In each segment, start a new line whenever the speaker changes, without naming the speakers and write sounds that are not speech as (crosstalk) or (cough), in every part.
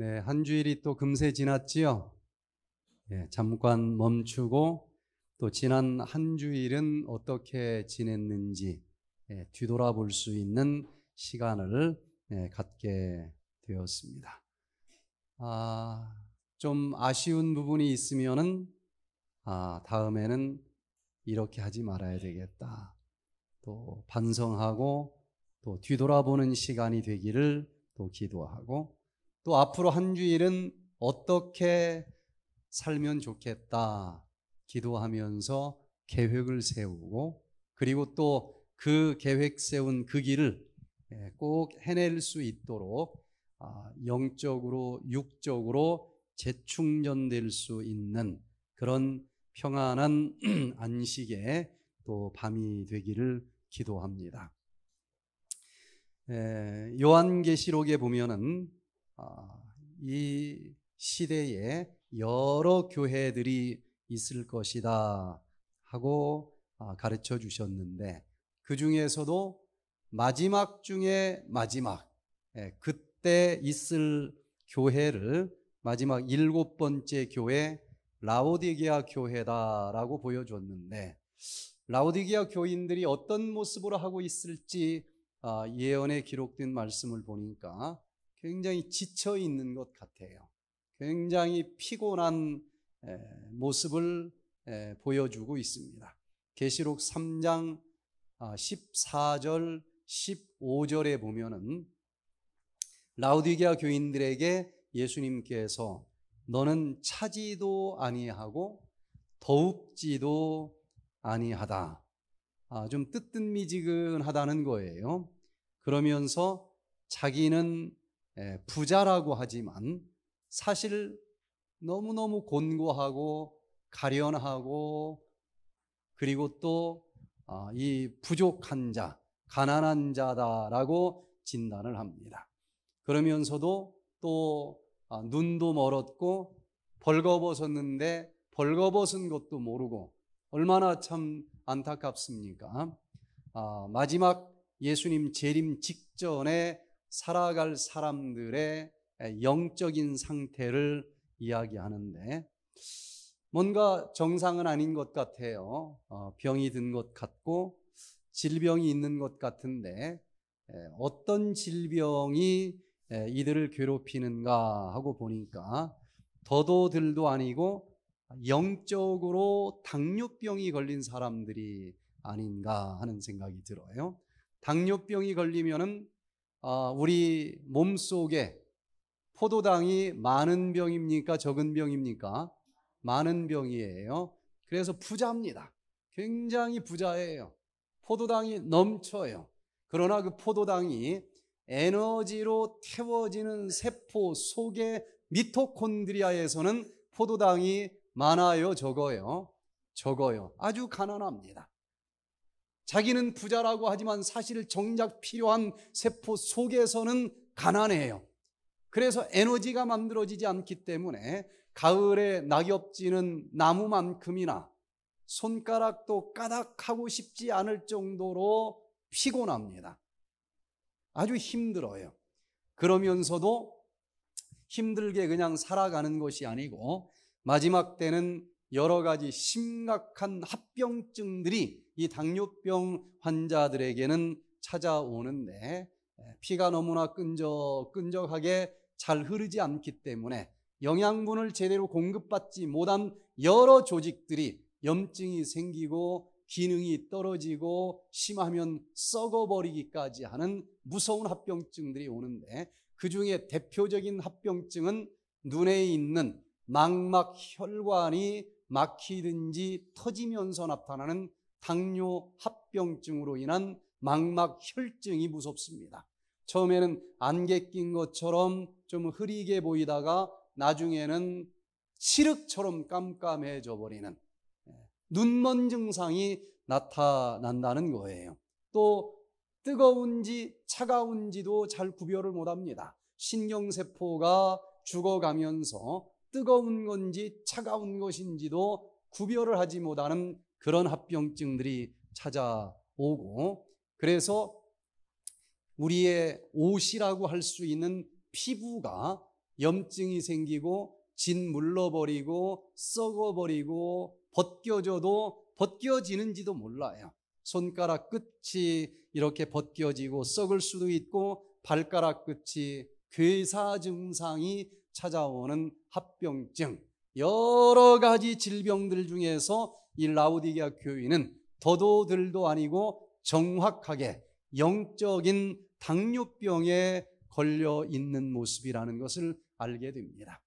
네, 한 주일이 또 금세 지났지요. 예, 잠깐 멈추고 또 지난 한 주일은 어떻게 지냈는지 예, 뒤돌아볼 수 있는 시간을 예, 갖게 되었습니다. 아, 좀 아쉬운 부분이 있으면은 아, 다음에는 이렇게 하지 말아야 되겠다. 또 반성하고 또 뒤돌아보는 시간이 되기를 또 기도하고 또 앞으로 한 주일은 어떻게 살면 좋겠다 기도하면서 계획을 세우고 그리고 또 그 계획 세운 그 길을 예, 꼭 해낼 수 있도록 아, 영적으로 육적으로 재충전될 수 있는 그런 평안한 (clears throat) 안식의 또 밤이 되기를 기도합니다. 예, 요한계시록에 보면은 아, 이 시대에 여러 교회들이 있을 것이다 하고 아, 가르쳐 주셨는데 그 중에서도 마지막 중에 마지막 예, 그때 있을 교회를 마지막 일곱 번째 교회 라오디게아 교회다라고 보여줬는데 라오디게아 교인들이 어떤 모습으로 하고 있을지 아, 예언에 기록된 말씀을 보니까 굉장히 지쳐 있는 것 같아요. 굉장히 피곤한 모습을 보여주고 있습니다. 계시록 3장 14절 아, 15절에 보면은 라우디게아 교인들에게 예수님께서 너는 차지도 아니하고 더욱지도 아니하다. 아, 좀 뜨뜻미지근하다는 거예요. 그러면서 자기는 예, 부자라고 하지만 사실 너무너무 곤고하고 가련하고 그리고 또이 아, 부족한 자, 가난한 자다라고 진단을 합니다. 그러면서도 또 아, 눈도 멀었고 벌거벗었는데 벌거벗은 것도 모르고 얼마나 참 안타깝습니까? 아, 마지막 예수님 재림 직전에 살아갈 사람들의 영적인 상태를 이야기하는데 뭔가 정상은 아닌 것 같아요. 어, 병이 든 것 같고 질병이 있는 것 같은데 어떤 질병이 이들을 괴롭히는가 하고 보니까 더도들도 아니고 영적으로 당뇨병이 걸린 사람들이 아닌가 하는 생각이 들어요. 당뇨병이 걸리면은 어, 우리 몸 속에 포도당이 많은 병입니까? 적은 병입니까? 많은 병이에요. 그래서 부자입니다. 굉장히 부자예요. 포도당이 넘쳐요. 그러나 그 포도당이 에너지로 태워지는 세포 속의 미토콘드리아에서는 포도당이 많아요, 적어요? 적어요. 아주 가난합니다. 자기는 부자라고 하지만 사실 정작 필요한 세포 속에서는 가난해요. 그래서 에너지가 만들어지지 않기 때문에 가을에 낙엽지는 나무만큼이나 손가락도 까닥하고 싶지 않을 정도로 피곤합니다. 아주 힘들어요. 그러면서도 힘들게 그냥 살아가는 것이 아니고 마지막 때는 여러 가지 심각한 합병증들이 이 당뇨병 환자들에게는 찾아오는데 피가 너무나 끈적끈적하게 잘 흐르지 않기 때문에 영양분을 제대로 공급받지 못한 여러 조직들이 염증이 생기고 기능이 떨어지고 심하면 썩어버리기까지 하는 무서운 합병증들이 오는데 그 중에 대표적인 합병증은 눈에 있는 망막 혈관이 막히든지 터지면서 나타나는 당뇨 합병증으로 인한 망막 혈증이 무섭습니다. 처음에는 안개 낀 것처럼 좀 흐리게 보이다가 나중에는 시륵처럼 깜깜해져 버리는 예, 눈먼 증상이 나타난다는 거예요. 또 뜨거운지 차가운지도 잘 구별을 못 합니다. 신경세포가 죽어가면서 뜨거운 건지 차가운 것인지도 구별을 하지 못하는 그런 합병증들이 찾아오고 그래서 우리의 옷이라고 할 수 있는 피부가 염증이 생기고 진 물러버리고 썩어버리고 벗겨져도 벗겨지는지도 몰라요. 손가락 끝이 이렇게 벗겨지고 썩을 수도 있고 발가락 끝이 괴사 증상이 찾아오는 합병증 여러 가지 질병들 중에서 이 라우디게아 교인은 더도들도 아니고 정확하게 영적인 당뇨병에 걸려 있는 모습이라는 것을 알게 됩니다.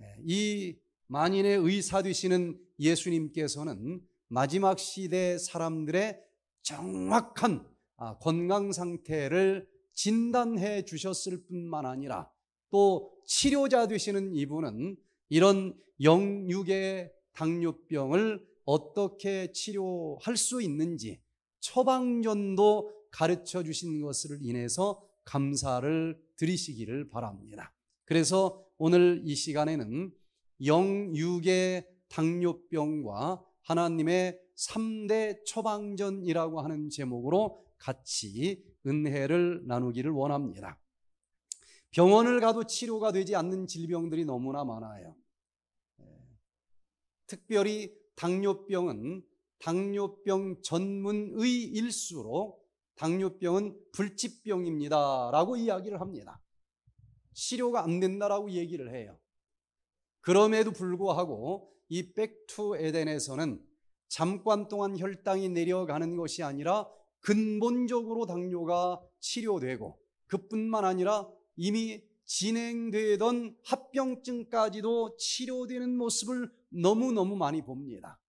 예, 이 만인의 의사 되시는 예수님께서는 마지막 시대 사람들의 정확한 아, 건강 상태를 진단해 주셨을 뿐만 아니라 또 치료자 되시는 이분은 이런 영육의 당뇨병을 어떻게 치료할 수 있는지 처방전도 가르쳐 주신 것을 인해서 감사를 드리시기를 바랍니다. 그래서 오늘 이 시간에는 영육의 당뇨병과 하나님의 3대 처방전이라고 하는 제목으로 같이 은혜를 나누기를 원합니다. 병원을 가도 치료가 되지 않는 질병들이 너무나 많아요. 예, 특별히 당뇨병은 당뇨병 전문의 일수록 당뇨병은 불치병입니다. 라고 이야기를 합니다. 치료가 안 된다라고 얘기를 해요. 그럼에도 불구하고 이 백투 에덴에서는 잠깐 동안 혈당이 내려가는 것이 아니라 근본적으로 당뇨가 치료되고 그뿐만 아니라 이미 진행되던 합병증까지도 치료되는 모습을 너무너무 많이 봅니다.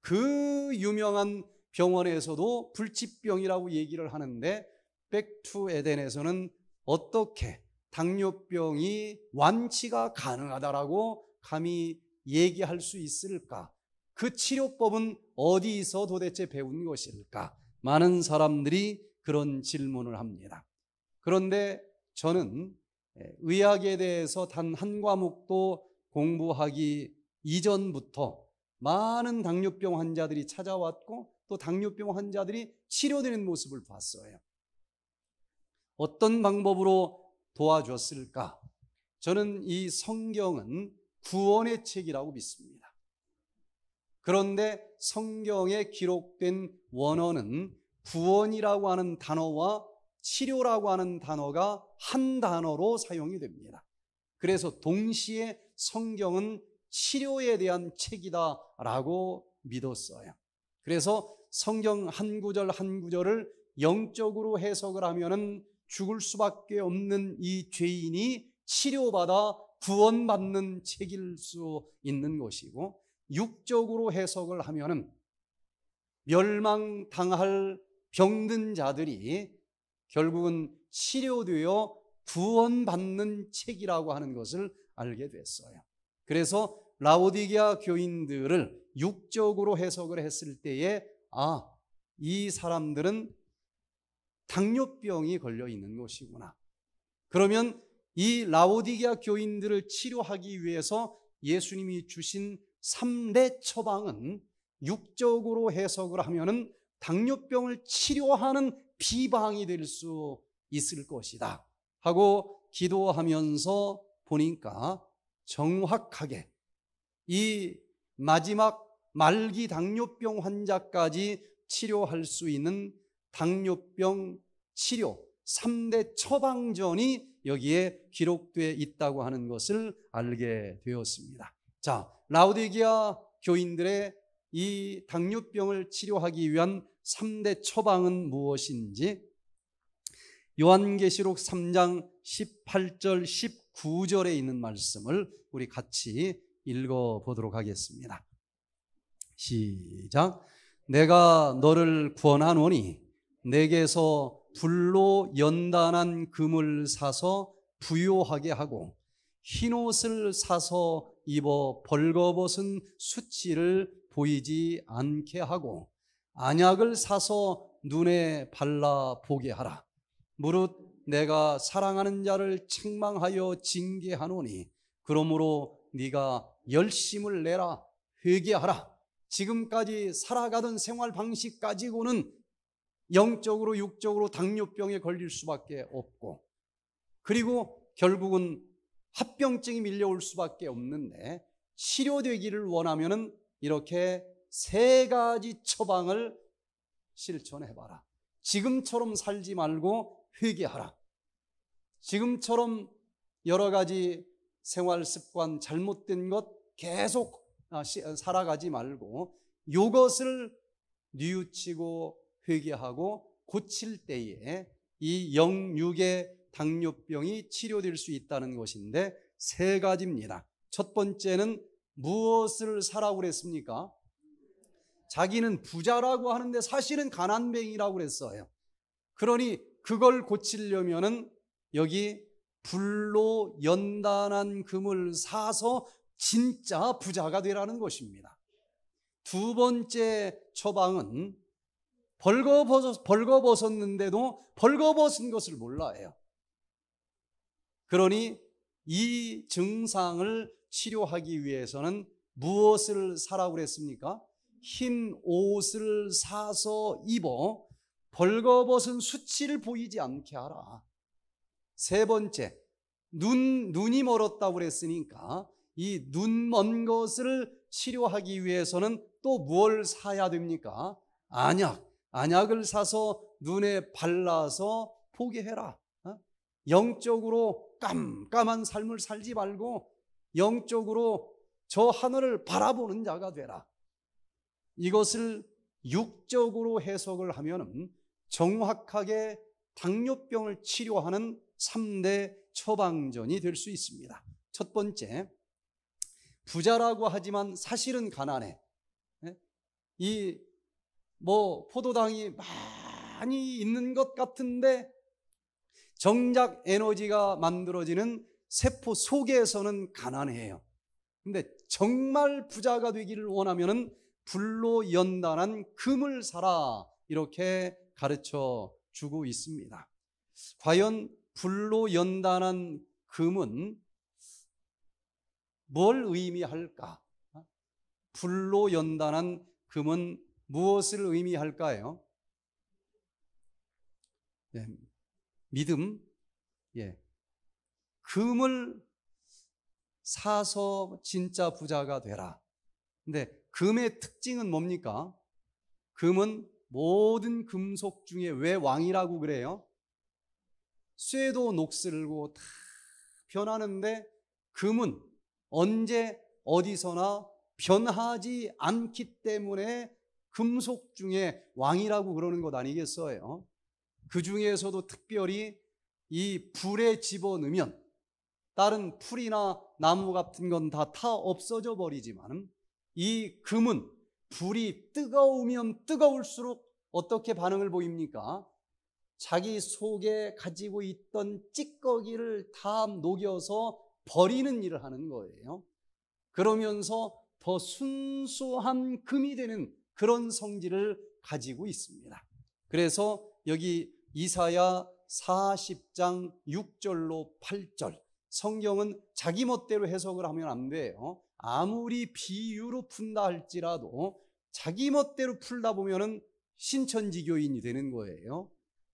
그 유명한 병원에서도 불치병이라고 얘기를 하는데 백투 에덴에서는 어떻게 당뇨병이 완치가 가능하다라고 감히 얘기할 수 있을까? 그 치료법은 어디서 도대체 배운 것일까? 많은 사람들이 그런 질문을 합니다. 그런데 저는 의학에 대해서 단 한 과목도 공부하기 이전부터 많은 당뇨병 환자들이 찾아왔고 또 당뇨병 환자들이 치료되는 모습을 봤어요. 어떤 방법으로 도와줬을까? 저는 이 성경은 구원의 책이라고 믿습니다. 그런데 성경에 기록된 원어는 구원이라고 하는 단어와 치료라고 하는 단어가 한 단어로 사용이 됩니다. 그래서 동시에 성경은 치료에 대한 책이다라고 믿었어요. 그래서 성경 한 구절 한 구절을 영적으로 해석을 하면은 죽을 수밖에 없는 이 죄인이 치료받아 구원받는 책일 수 있는 것이고 육적으로 해석을 하면은 멸망당할 병든 자들이 결국은 치료되어 구원받는 책이라고 하는 것을 알게 됐어요. 그래서 라오디게아 교인들을 육적으로 해석을 했을 때에 아, 이 사람들은 당뇨병이 걸려 있는 것이구나. 그러면 이 라오디게아 교인들을 치료하기 위해서 예수님이 주신 삼대 처방은 육적으로 해석을 하면은 당뇨병을 치료하는 비방이 될 수 있을 것이다. 하고 기도하면서 보니까 정확하게 이 마지막 말기 당뇨병 환자까지 치료할 수 있는 당뇨병 치료 3대 처방전이 여기에 기록돼 있다고 하는 것을 알게 되었습니다. 자, 라우디기아 교인들의 이 당뇨병을 치료하기 위한 3대 처방은 무엇인지 요한계시록 3장 18절 19절에 있는 말씀을 우리 같이 읽어 보도록 하겠습니다. 시작. 내가 너를 구원하노니 내게서 불로 연단한 금을 사서 부요하게 하고 흰 옷을 사서 입어 벌거벗은 수치를 보이지 않게 하고 안약을 사서 눈에 발라 보게 하라. 무릇 내가 사랑하는 자를 책망하여 징계하노니 그러므로 네가 열심을 내라 회개하라 지금까지 살아가던 생활 방식 가지고는 영적으로 육적으로 당뇨병에 걸릴 수밖에 없고 그리고 결국은 합병증이 밀려올 수밖에 없는데 치료되기를 원하면은 이렇게 세 가지 처방을 실천해 봐라. 지금처럼 살지 말고 회개하라. 지금처럼 여러 가지 생활 습관, 잘못된 것 계속 아, 어, 살아가지 말고 이것을 뉘우치고 회개하고 고칠 때에 이 영육의 당뇨병이 치료될 수 있다는 것인데 세 가지입니다. 첫 번째는 무엇을 사라고 그랬습니까? 자기는 부자라고 하는데 사실은 가난뱅이라고 그랬어요. 그러니 그걸 고치려면은 여기 불로 연단한 금을 사서 진짜 부자가 되라는 것입니다. 두 번째 처방은 벌거벗었, 벌거벗었는데도 벌거벗은 것을 몰라요 그러니 이 증상을 치료하기 위해서는 무엇을 사라고 그랬습니까? 흰 옷을 사서 입어 벌거벗은 수치를 보이지 않게 하라. 세 번째, 눈, 눈이 멀었다고 그랬으니까 이 눈 먼 것을 치료하기 위해서는 또 무엇을 사야 됩니까? 안약. 안약을 사서 눈에 발라서 포기해라. 어? 영적으로 깜깜한 삶을 살지 말고 영적으로 저 하늘을 바라보는 자가 되라. 이것을 육적으로 해석을 하면 정확하게 당뇨병을 치료하는 3대 처방전이 될 수 있습니다. 첫 번째, 부자라고 하지만 사실은 가난해. 예? 이, 뭐, 포도당이 많이 있는 것 같은데, 정작 에너지가 만들어지는 세포 속에서는 가난해요. 근데 정말 부자가 되기를 원하면 불로 연단한 금을 사라. 이렇게 가르쳐 주고 있습니다. 과연 불로 연단한 금은 뭘 의미할까? 불로 연단한 금은 무엇을 의미할까요? 예, 믿음, 예. 금을 사서 진짜 부자가 되라. 근데 금의 특징은 뭡니까? 금은 모든 금속 중에 왜 왕이라고 그래요? 쇠도 녹슬고 다 변하는데 금은 언제 어디서나 변하지 않기 때문에 금속 중에 왕이라고 그러는 것 아니겠어요? 그 중에서도 특별히 이 불에 집어넣으면 다른 풀이나 나무 같은 건 다 타 없어져 버리지만 이 금은 불이 뜨거우면 뜨거울수록 어떻게 반응을 보입니까? 자기 속에 가지고 있던 찌꺼기를 다 녹여서 버리는 일을 하는 거예요. 그러면서 더 순수한 금이 되는 그런 성질을 가지고 있습니다. 그래서 여기 이사야 40장 6절로 8절 성경은 자기 멋대로 해석을 하면 안 돼요. 아무리 비유로 푼다 할지라도 자기 멋대로 풀다 보면은 신천지교인이 되는 거예요.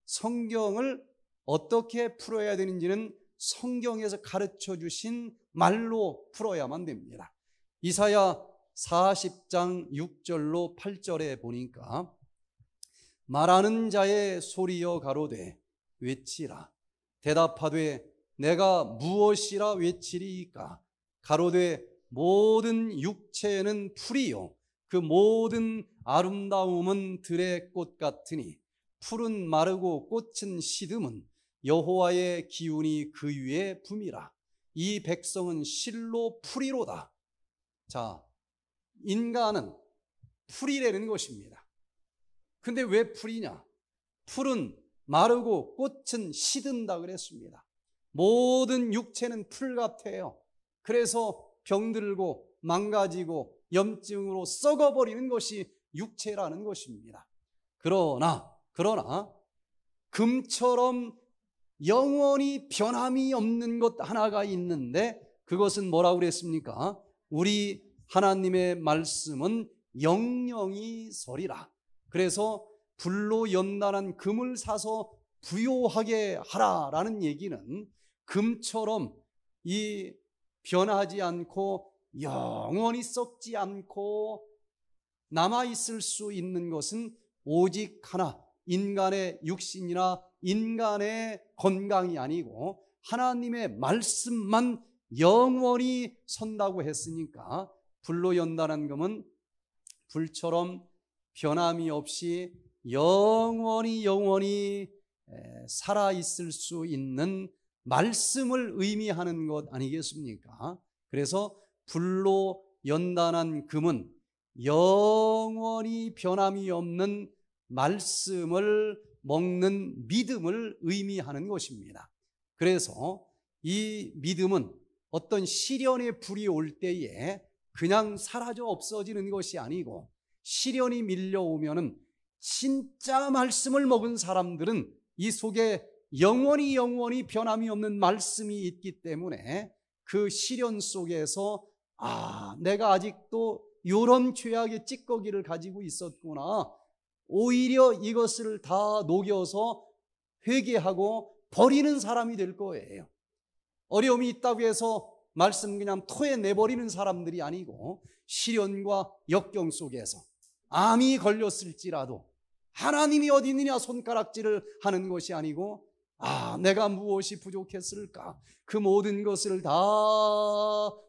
성경을 어떻게 풀어야 되는지는 성경에서 가르쳐 주신 말로 풀어야만 됩니다. 이사야 40장 6절로 8절에 보니까 말하는 자의 소리여 가로되 외치라 대답하되 내가 무엇이라 외치리까 가로되 모든 육체는 풀이요 그 모든 아름다움은 들의 꽃 같으니 풀은 마르고 꽃은 시듬은 여호와의 기운이 그 위에 붐이라. 이 백성은 실로 풀이로다. 자, 인간은 풀이라는 것입니다. 근데 왜 풀이냐? 풀은 마르고 꽃은 시든다 그랬습니다. 모든 육체는 풀 같아요. 그래서 병들고 망가지고 염증으로 썩어버리는 것이 육체라는 것입니다. 그러나 그러나 금처럼 영원히 변함이 없는 것 하나가 있는데 그것은 뭐라고 그랬습니까? 우리 하나님의 말씀은 영영이 서리라. 그래서 불로 연단한 금을 사서 부요하게 하라라는 얘기는 금처럼 이 변하지 않고 영원히 썩지 않고 남아 있을 수 있는 것은 오직 하나 인간의 육신이나 인간의 건강이 아니고 하나님의 말씀만 영원히 선다고 했으니까 불로 연단한 금은 불처럼 변함이 없이 영원히 영원히 살아 있을 수 있는 말씀을 의미하는 것 아니겠습니까? 그래서 불로 연단한 금은 영원히 변함이 없는 말씀을 먹는 믿음을 의미하는 것입니다. 그래서 이 믿음은 어떤 시련의 불이 올 때에 그냥 사라져 없어지는 것이 아니고 시련이 밀려오면은 진짜 말씀을 먹은 사람들은 이 속에 영원히 영원히 변함이 없는 말씀이 있기 때문에 그 시련 속에서 아, 내가 아직도 이런 죄악의 찌꺼기를 가지고 있었구나. 오히려 이것을 다 녹여서 회개하고 버리는 사람이 될 거예요. 어려움이 있다고 해서 말씀 그냥 토해내버리는 사람들이 아니고 시련과 역경 속에서 암이 걸렸을지라도 하나님이 어디 있느냐 손가락질을 하는 것이 아니고 아, 내가 무엇이 부족했을까? 그 모든 것을 다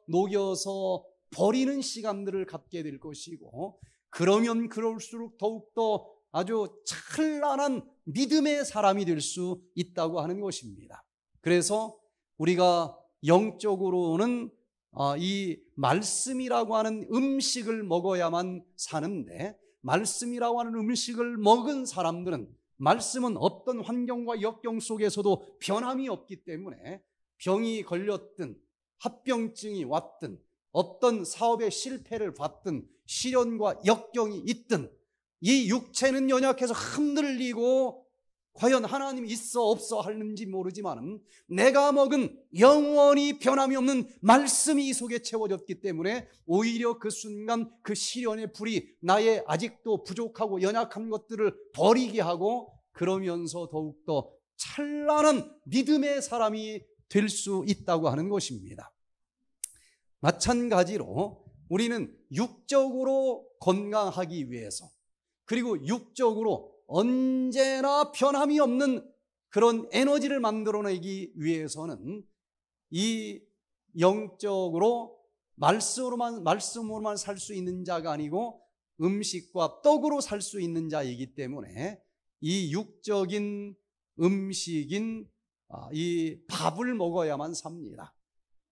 녹여서 버리는 시간들을 갖게 될 것이고 그러면 그럴수록 더욱더 아주 찬란한 믿음의 사람이 될 수 있다고 하는 것입니다. 그래서 우리가 영적으로는 아, 이 말씀이라고 하는 음식을 먹어야만 사는데 말씀이라고 하는 음식을 먹은 사람들은 말씀은 어떤 환경과 역경 속에서도 변함이 없기 때문에 병이 걸렸든 합병증이 왔든 어떤 사업의 실패를 받든 시련과 역경이 있든 이 육체는 연약해서 흔들리고 과연 하나님 있어 없어 하는지 모르지만 내가 먹은 영원히 변함이 없는 말씀이 속에 채워졌기 때문에 오히려 그 순간 그 시련의 불이 나의 아직도 부족하고 연약한 것들을 버리게 하고 그러면서 더욱더 찬란한 믿음의 사람이 될 수 있다고 하는 것입니다. 마찬가지로 우리는 육적으로 건강하기 위해서 그리고 육적으로 언제나 변함이 없는 그런 에너지를 만들어내기 위해서는 이 영적으로 말씀으로만, 말씀으로만 살 수 있는 자가 아니고 음식과 떡으로 살 수 있는 자이기 때문에 이 육적인 음식인 아, 이 밥을 먹어야만 삽니다.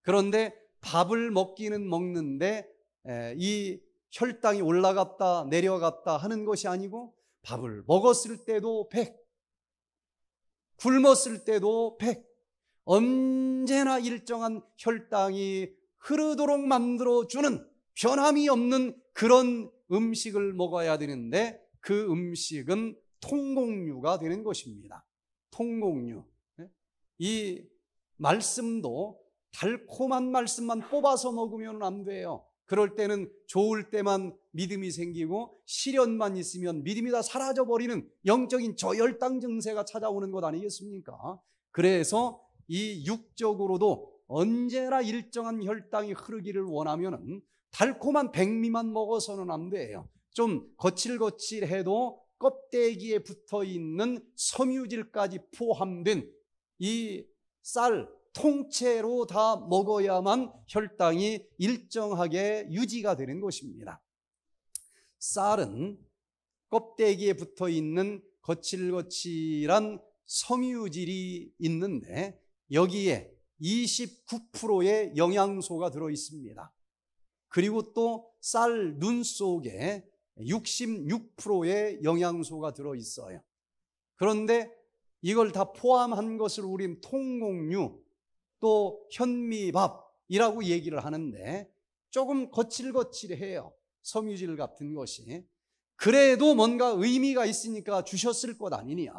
그런데 밥을 먹기는 먹는데 이 혈당이 올라갔다 내려갔다 하는 것이 아니고 밥을 먹었을 때도 100, 굶었을 때도 100, 언제나 일정한 혈당이 흐르도록 만들어주는 변함이 없는 그런 음식을 먹어야 되는데 그 음식은 통곡류가 되는 것입니다. 통곡류. 네? 이 말씀도 달콤한 말씀만 뽑아서 먹으면 안 돼요. 그럴 때는 좋을 때만 믿음이 생기고 시련만 있으면 믿음이 다 사라져 버리는 영적인 저혈당 증세가 찾아오는 것 아니겠습니까? 그래서 이 육적으로도 언제나 일정한 혈당이 흐르기를 원하면 달콤한 백미만 먹어서는 안 돼요. 좀 거칠거칠해도 껍데기에 붙어 있는 섬유질까지 포함된 이 쌀, 통째로 다 먹어야만 혈당이 일정하게 유지가 되는 것입니다. 쌀은 껍데기에 붙어 있는 거칠거칠한 섬유질이 있는데 여기에 29%의 영양소가 들어 있습니다. 그리고 또 쌀 눈 속에 66%의 영양소가 들어 있어요. 그런데 이걸 다 포함한 것을 우린 통곡류 또 현미밥이라고 얘기를 하는데 조금 거칠거칠해요. 섬유질 같은 것이. 그래도 뭔가 의미가 있으니까 주셨을 것 아니냐.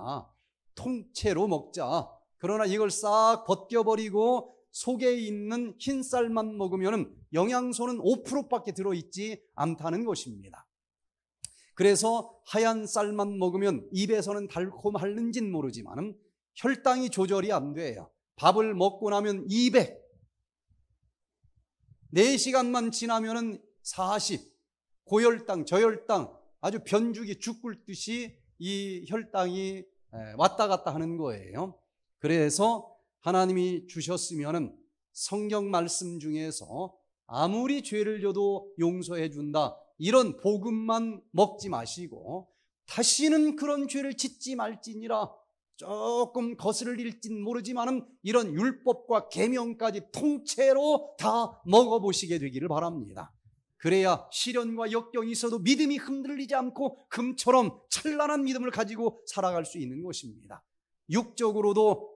통째로 먹자. 그러나 이걸 싹 벗겨버리고 속에 있는 흰쌀만 먹으면 영양소는 5%밖에 들어있지 않다는 것입니다. 그래서 하얀 쌀만 먹으면 입에서는 달콤할는진 모르지만 혈당이 조절이 안 돼요. 밥을 먹고 나면 200, 4시간만 지나면 40, 고혈당, 저혈당, 아주 변죽이 죽을 듯이 이 혈당이 왔다 갔다 하는 거예요. 그래서 하나님이 주셨으면 성경 말씀 중에서 아무리 죄를 져도 용서해 준다. 이런 복음만 먹지 마시고 다시는 그런 죄를 짓지 말지니라 조금 거슬릴진 모르지만 이런 율법과 계명까지 통째로 다 먹어보시게 되기를 바랍니다. 그래야 시련과 역경이 있어도 믿음이 흔들리지 않고 금처럼 찬란한 믿음을 가지고 살아갈 수 있는 것입니다. 육적으로도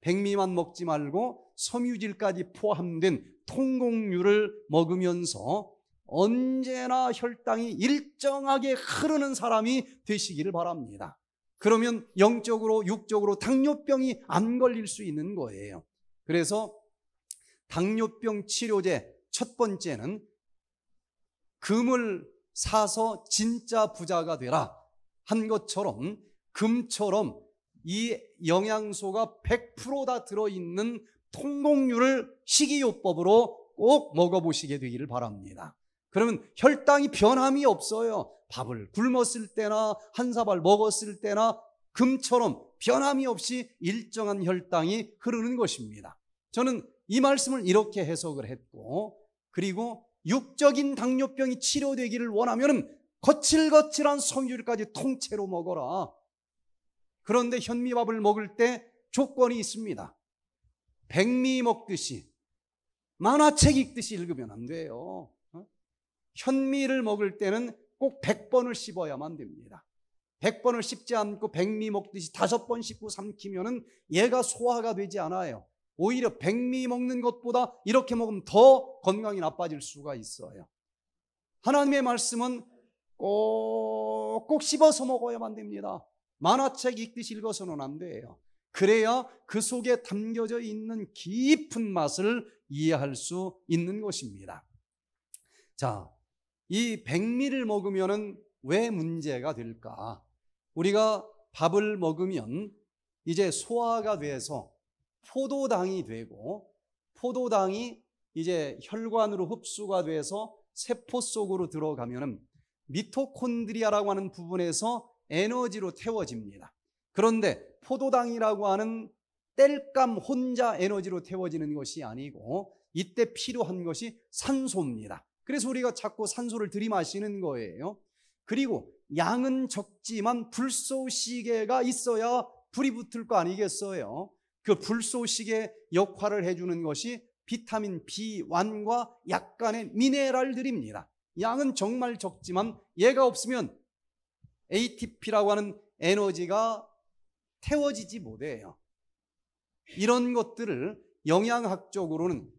백미만 먹지 말고 섬유질까지 포함된 통곡류를 먹으면서 언제나 혈당이 일정하게 흐르는 사람이 되시기를 바랍니다. 그러면 영적으로, 육적으로 당뇨병이 안 걸릴 수 있는 거예요. 그래서 당뇨병 치료제 첫 번째는 금을 사서 진짜 부자가 되라 한 것처럼 금처럼 이 영양소가 100%다 들어있는 통곡류를 식이요법으로 꼭 먹어보시게 되기를 바랍니다. 그러면 혈당이 변함이 없어요. 밥을 굶었을 때나 한 사발 먹었을 때나 금처럼 변함이 없이 일정한 혈당이 흐르는 것입니다. 저는 이 말씀을 이렇게 해석을 했고 그리고 육적인 당뇨병이 치료되기를 원하면 거칠거칠한 섬유질까지 통째로 먹어라. 그런데 현미밥을 먹을 때 조건이 있습니다. 백미 먹듯이 만화책 읽듯이 읽으면 안 돼요. 현미를 먹을 때는 꼭 100번을 씹어야만 됩니다. 100번을 씹지 않고 백미 먹듯이 다섯 번 씹고 삼키면은 얘가 소화가 되지 않아요. 오히려 백미 먹는 것보다 이렇게 먹으면 더 건강이 나빠질 수가 있어요. 하나님의 말씀은 꼭, 꼭 씹어서 먹어야만 됩니다. 만화책 읽듯이 읽어서는 안 돼요. 그래야 그 속에 담겨져 있는 깊은 맛을 이해할 수 있는 것입니다. 자, 이 백미를 먹으면왜 문제가 될까? 우리가 밥을 먹으면 이제 소화가 돼서 포도당이 되고 포도당이 이제 혈관으로 흡수가 돼서 세포 속으로 들어가면은 미토콘드리아라고 하는 부분에서 에너지로 태워집니다. 그런데 포도당이라고 하는 땔감 혼자 에너지로 태워지는 것이 아니고 이때 필요한 것이 산소입니다. 그래서 우리가 자꾸 산소를 들이마시는 거예요. 그리고 양은 적지만 불쏘시개가 있어야 불이 붙을 거 아니겠어요? 그 불쏘시개 역할을 해주는 것이 비타민 B1과 약간의 미네랄들입니다. 양은 정말 적지만 얘가 없으면 ATP라고 하는 에너지가 태워지지 못해요. 이런 것들을 영양학적으로는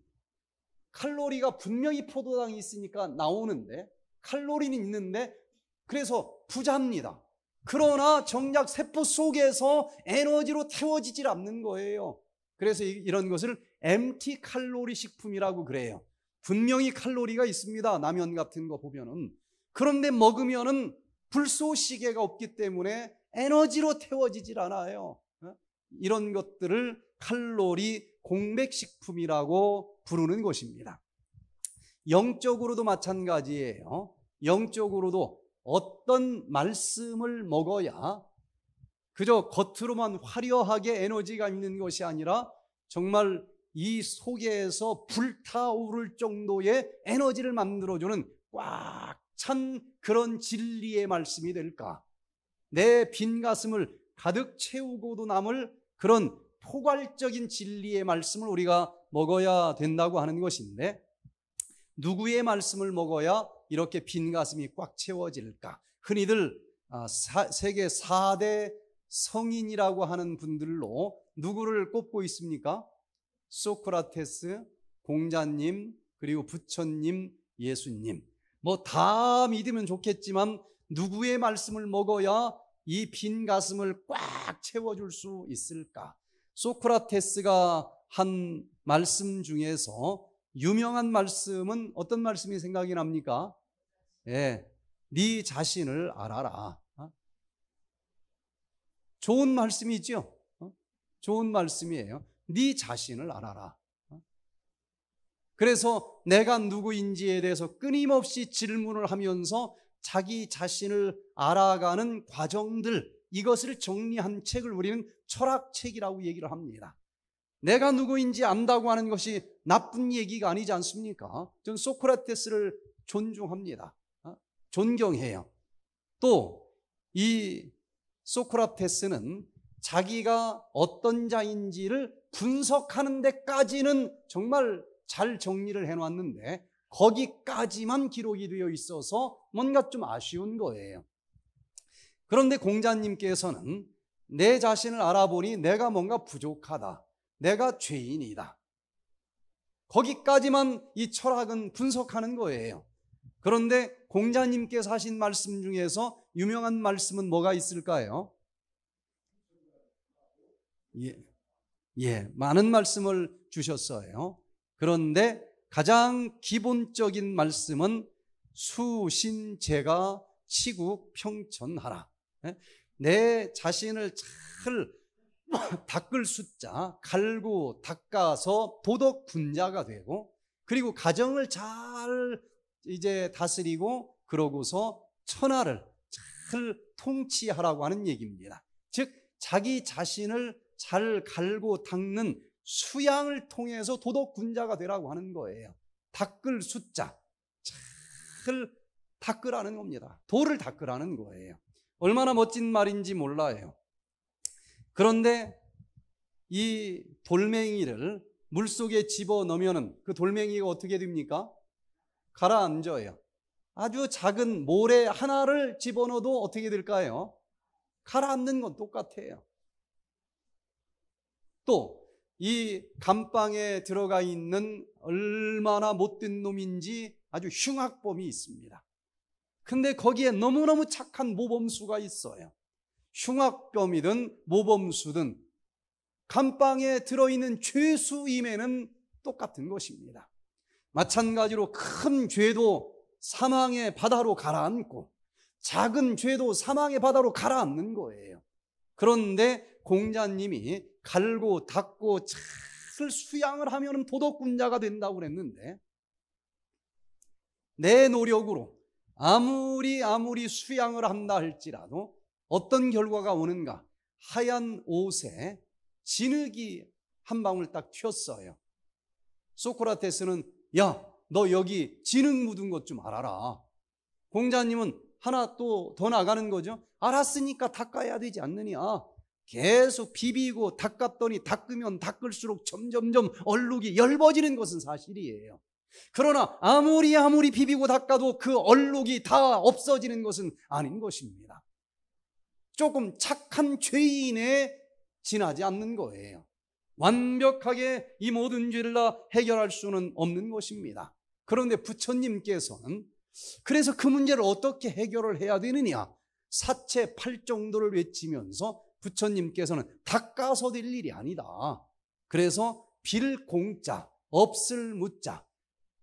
칼로리가 분명히 포도당이 있으니까 나오는데 칼로리는 있는데 그래서 부자입니다. 그러나 정작 세포 속에서 에너지로 태워지질 않는 거예요. 그래서 이런 것을 MT 칼로리 식품이라고 그래요. 분명히 칼로리가 있습니다. 라면 같은 거 보면은. 그런데 먹으면은 불쏘시개가 없기 때문에 에너지로 태워지질 않아요. 어? 이런 것들을 칼로리 공백식품이라고 부르는 것입니다. 영적으로도 마찬가지예요. 영적으로도 어떤 말씀을 먹어야 그저 겉으로만 화려하게 에너지가 있는 것이 아니라 정말 이 속에서 불타오를 정도의 에너지를 만들어주는 꽉 찬 그런 진리의 말씀이 될까? 내 빈 가슴을 가득 채우고도 남을 그런 포괄적인 진리의 말씀을 우리가 먹어야 된다고 하는 것인데 누구의 말씀을 먹어야 이렇게 빈 가슴이 꽉 채워질까? 흔히들 아, 세계 4대 성인이라고 하는 분들로 누구를 꼽고 있습니까? 소크라테스, 공자님, 그리고 부처님, 예수님. 뭐 다 믿으면 좋겠지만 누구의 말씀을 먹어야 이 빈 가슴을 꽉 채워줄 수 있을까? 소크라테스가 한 말씀 중에서 유명한 말씀은 어떤 말씀이 생각이 납니까? 예, 네 자신을 알아라. 어? 좋은 말씀이죠. 어? 좋은 말씀이에요. 네 자신을 알아라. 어? 그래서 내가 누구인지에 대해서 끊임없이 질문을 하면서 자기 자신을 알아가는 과정들 이것을 정리한 책을 우리는 철학책이라고 얘기를 합니다. 내가 누구인지 안다고 하는 것이 나쁜 얘기가 아니지 않습니까? 저는 소크라테스를 존중합니다. 어? 존경해요. 또 이 소크라테스는 자기가 어떤 자인지를 분석하는 데까지는 정말 잘 정리를 해놨는데 거기까지만 기록이 되어 있어서 뭔가 좀 아쉬운 거예요. 그런데 공자님께서는 내 자신을 알아보니 내가 뭔가 부족하다. 내가 죄인이다. 거기까지만 이 철학은 분석하는 거예요. 그런데 공자님께서 하신 말씀 중에서 유명한 말씀은 뭐가 있을까요? 예, 예, 많은 말씀을 주셨어요. 그런데 가장 기본적인 말씀은 수신제가 치국 평천하라. 예? 내 자신을 잘 닦을 (laughs) 숫자, 갈고 닦아서 도덕 군자가 되고 그리고 가정을 잘 이제 다스리고 그러고서 천하를 잘 통치하라고 하는 얘기입니다. 즉 자기 자신을 잘 갈고 닦는 수양을 통해서 도덕 군자가 되라고 하는 거예요. 닦을 숫자. 잘 닦으라는 겁니다. 도를 닦으라는 거예요. 얼마나 멋진 말인지 몰라요. 그런데 이 돌멩이를 물속에 집어넣으면 그 돌멩이가 어떻게 됩니까? 가라앉아요. 아주 작은 모래 하나를 집어넣어도 어떻게 될까요? 가라앉는 건 똑같아요. 또, 이 감방에 들어가 있는 얼마나 못된 놈인지 아주 흉악범이 있습니다. 근데 거기에 너무너무 착한 모범수가 있어요. 흉악범이든 모범수든 감방에 들어있는 죄수임에는 똑같은 것입니다. 마찬가지로 큰 죄도 사망의 바다로 가라앉고 작은 죄도 사망의 바다로 가라앉는 거예요. 그런데 공자님이 갈고 닦고 잘 수양을 하면 도덕군자가 된다고 그랬는데 내 노력으로 아무리 아무리 수양을 한다 할지라도 어떤 결과가 오는가? 하얀 옷에 진흙이 한 방울 딱 튀었어요. 소크라테스는 야, 너 여기 진흙 묻은 것 좀 알아라. 공자님은 하나 또 더 나가는 거죠. 알았으니까 닦아야 되지 않느냐. 계속 비비고 닦았더니 닦으면 닦을수록 점점점 얼룩이 열어지는 것은 사실이에요. 그러나 아무리 아무리 비비고 닦아도 그 얼룩이 다 없어지는 것은 아닌 것입니다. 조금 착한 죄인에 지나지 않는 거예요. 완벽하게 이 모든 죄를 다 해결할 수는 없는 것입니다. 그런데 부처님께서는 그래서 그 문제를 어떻게 해결을 해야 되느냐 사체 팔정도를 외치면서 부처님께서는 닦아서 될 일이 아니다. 그래서 빌 공자, 없을 무자,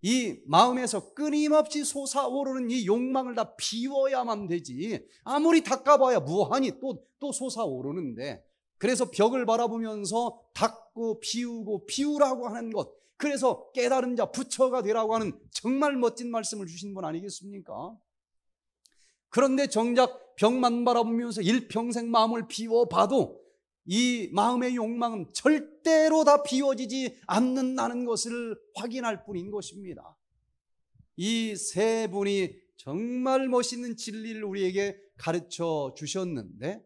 이 마음에서 끊임없이 솟아오르는 이 욕망을 다 비워야만 되지. 아무리 닦아봐야 무한히 또, 또 솟아오르는데. 그래서 벽을 바라보면서 닦고 비우고 비우라고 하는 것. 그래서 깨달은 자, 부처가 되라고 하는 정말 멋진 말씀을 주신 분 아니겠습니까? 그런데 정작 벽만 바라보면서 일평생 마음을 비워봐도 이 마음의 욕망은 절대로 다 비워지지 않는다는 것을 확인할 뿐인 것입니다. 이 세 분이 정말 멋있는 진리를 우리에게 가르쳐 주셨는데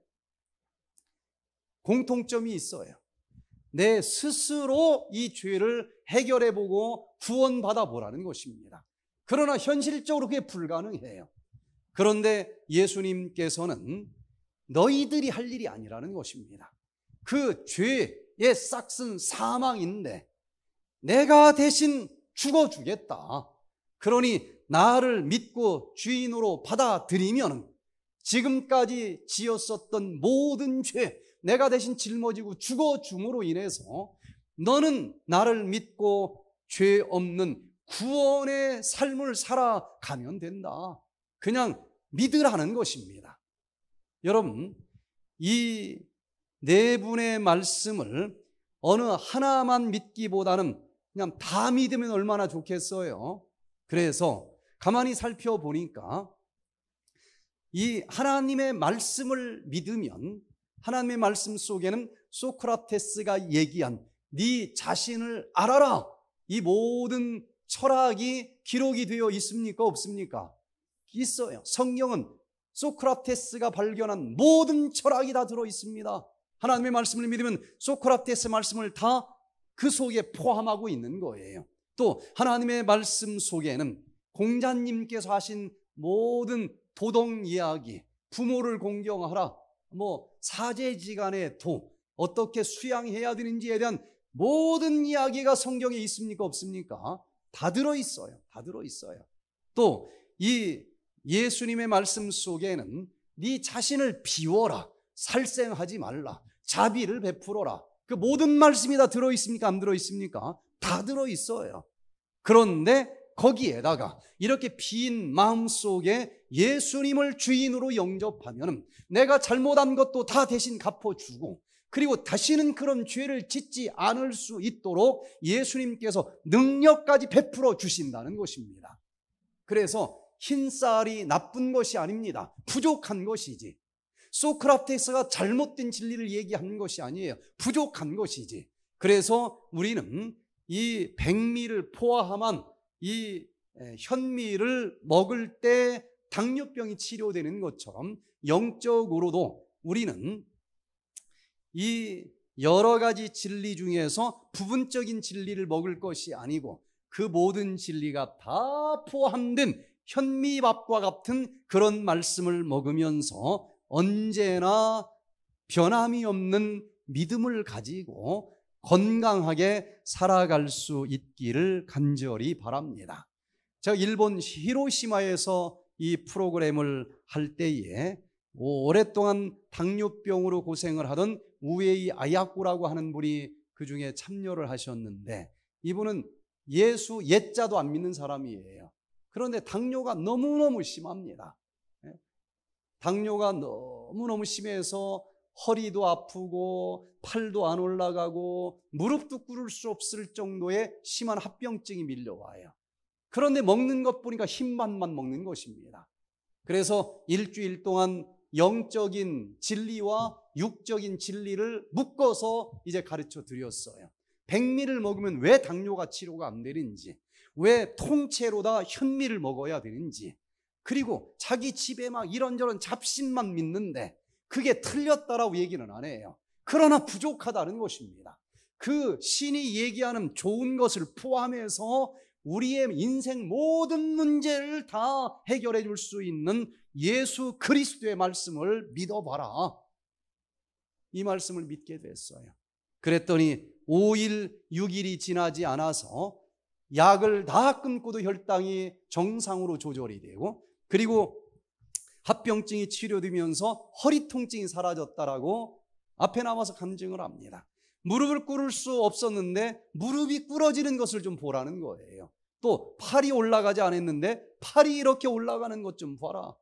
공통점이 있어요. 내 스스로 이 죄를 해결해 보고 구원받아 보라는 것입니다. 그러나 현실적으로 그게 불가능해요. 그런데 예수님께서는 너희들이 할 일이 아니라는 것입니다. 그 죄의 싹슨 사망인데 내가 대신 죽어주겠다. 그러니 나를 믿고 주인으로 받아들이면 지금까지 지었었던 모든 죄, 내가 대신 짊어지고 죽어줌으로 인해서 너는 나를 믿고 죄 없는 구원의 삶을 살아가면 된다. 그냥 믿으라는 것입니다. 여러분, 이네 분의 말씀을 어느 하나만 믿기보다는 그냥 다 믿으면 얼마나 좋겠어요. 그래서 가만히 살펴보니까 이 하나님의 말씀을 믿으면 하나님의 말씀 속에는 소크라테스가 얘기한 네 자신을 알아라 이 모든 철학이 기록이 되어 있습니까 없습니까? 있어요. 성경은 소크라테스가 발견한 모든 철학이 다 들어 있습니다. 하나님의 말씀을 믿으면 소크라테스 말씀을 다 그 속에 포함하고 있는 거예요. 또 하나님의 말씀 속에는 공자님께서 하신 모든 도덕 이야기, 부모를 공경하라, 뭐 사제지간의 도, 어떻게 수양해야 되는지에 대한 모든 이야기가 성경에 있습니까 없습니까? 다 들어 있어요. 다 들어 있어요. 또 이 예수님의 말씀 속에는 네 자신을 비워라. 살생하지 말라. 자비를 베풀어라. 그 모든 말씀이 다 들어 있습니까? 안 들어 있습니까? 다 들어 있어요. 그런데 거기에다가 이렇게 빈 마음 속에 예수님을 주인으로 영접하면 내가 잘못한 것도 다 대신 갚아주고 그리고 다시는 그런 죄를 짓지 않을 수 있도록 예수님께서 능력까지 베풀어 주신다는 것입니다. 그래서 흰쌀이 나쁜 것이 아닙니다. 부족한 것이지. 소크라테스가 잘못된 진리를 얘기하는 것이 아니에요. 부족한 것이지. 그래서 우리는 이 백미를 포함한 이 현미를 먹을 때 당뇨병이 치료되는 것처럼 영적으로도 우리는 이 여러 가지 진리 중에서 부분적인 진리를 먹을 것이 아니고 그 모든 진리가 다 포함된 현미밥과 같은 그런 말씀을 먹으면서 언제나 변함이 없는 믿음을 가지고 건강하게 살아갈 수 있기를 간절히 바랍니다. 제가 일본 히로시마에서 이 프로그램을 할 때에 오랫동안 당뇨병으로 고생을 하던 우에이 아야꾸라고 하는 분이 그 중에 참여를 하셨는데 이분은 예수 옛자도 안 믿는 사람이에요. 그런데 당뇨가 너무너무 심합니다. 당뇨가 너무너무 심해서 허리도 아프고 팔도 안 올라가고 무릎도 꿇을 수 없을 정도의 심한 합병증이 밀려와요. 그런데 먹는 것 보니까 힘만만 먹는 것입니다. 그래서 일주일 동안 영적인 진리와 육적인 진리를 묶어서 이제 가르쳐 드렸어요. 백미를 먹으면 왜 당뇨가 치료가 안 되는지, 왜 통째로 다 현미를 먹어야 되는지, 그리고 자기 집에 막 이런저런 잡신만 믿는데 그게 틀렸다라고 얘기는 안 해요. 그러나 부족하다는 것입니다. 그 신이 얘기하는 좋은 것을 포함해서 우리의 인생 모든 문제를 다 해결해 줄 수 있는 예수 그리스도의 말씀을 믿어봐라. 이 말씀을 믿게 됐어요. 그랬더니 5일, 6일이 지나지 않아서 약을 다 끊고도 혈당이 정상으로 조절이 되고 그리고 합병증이 치료되면서 허리 통증이 사라졌다라고 앞에 나와서 감증을 합니다. 무릎을 꿇을 수 없었는데 무릎이 꿇어지는 것을 좀 보라는 거예요. 또 팔이 올라가지 않았는데 팔이 이렇게 올라가는 것 좀 봐라.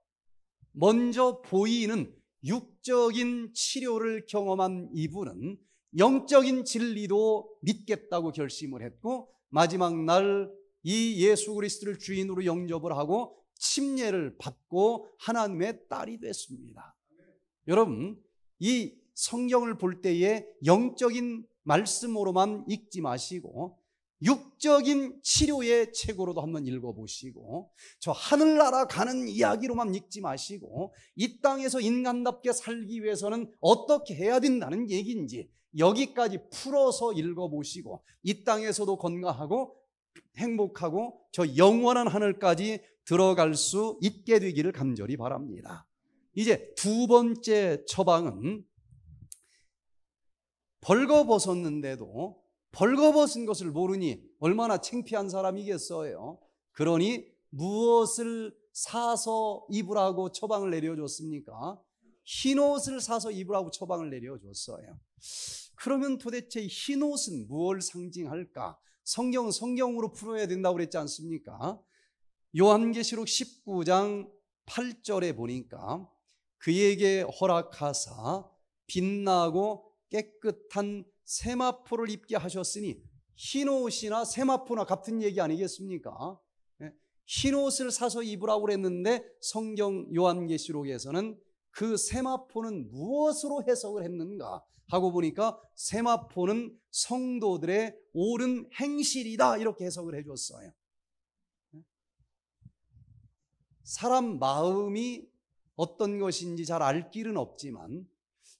먼저 보이는 육적인 치료를 경험한 이분은 영적인 진리도 믿겠다고 결심을 했고 마지막 날 이 예수 그리스도를 주인으로 영접을 하고 침례를 받고 하나님의 딸이 됐습니다. 여러분, 이 성경을 볼 때에 영적인 말씀으로만 읽지 마시고 육적인 치료의 책으로도 한번 읽어보시고 저 하늘나라 가는 이야기로만 읽지 마시고 이 땅에서 인간답게 살기 위해서는 어떻게 해야 된다는 얘기인지 여기까지 풀어서 읽어보시고 이 땅에서도 건강하고 행복하고 저 영원한 하늘까지 들어갈 수 있게 되기를 간절히 바랍니다. 이제 두 번째 처방은 벌거벗었는데도 벌거벗은 것을 모르니 얼마나 창피한 사람이겠어요. 그러니 무엇을 사서 입으라고 처방을 내려줬습니까? 흰 옷을 사서 입으라고 처방을 내려줬어요. 그러면 도대체 흰 옷은 무엇을 상징할까? 성경 성경으로 풀어야 된다고 그랬지 않습니까? 요한계시록 19장 8절에 보니까 그에게 허락하사 빛나고 깨끗한 세마포를 입게 하셨으니 흰 옷이나 세마포나 같은 얘기 아니겠습니까? 예, 흰 옷을 사서 입으라고 그랬는데 성경 요한계시록에서는 그 세마포는 무엇으로 해석을 했는가 하고 보니까 세마포는 성도들의 옳은 행실이다 이렇게 해석을 해줬어요. 사람 마음이 어떤 것인지 잘 알 길은 없지만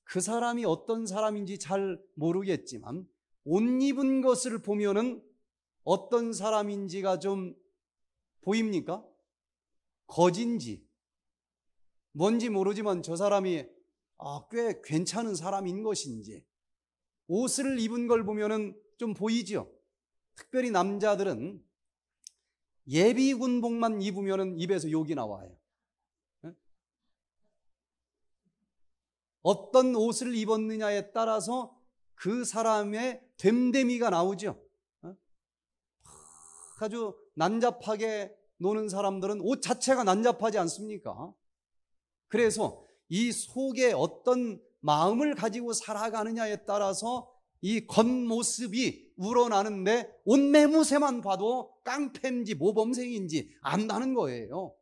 그 사람이 어떤 사람인지 잘 모르겠지만 옷 입은 것을 보면은 어떤 사람인지가 좀 보입니까? 거진지 뭔지 모르지만 저 사람이 아, 꽤 괜찮은 사람인 것인지 옷을 입은 걸 보면은 좀 보이죠. 특별히 남자들은 예비 군복만 입으면 입에서 욕이 나와요. 어떤 옷을 입었느냐에 따라서 그 사람의 됨됨이가 나오죠. 아주 난잡하게 노는 사람들은 옷 자체가 난잡하지 않습니까? 그래서 이 속에 어떤 마음을 가지고 살아가느냐에 따라서 이 겉모습이 우러나는데 옷매무새만 봐도 깡패인지 모범생인지 안다는 거예요.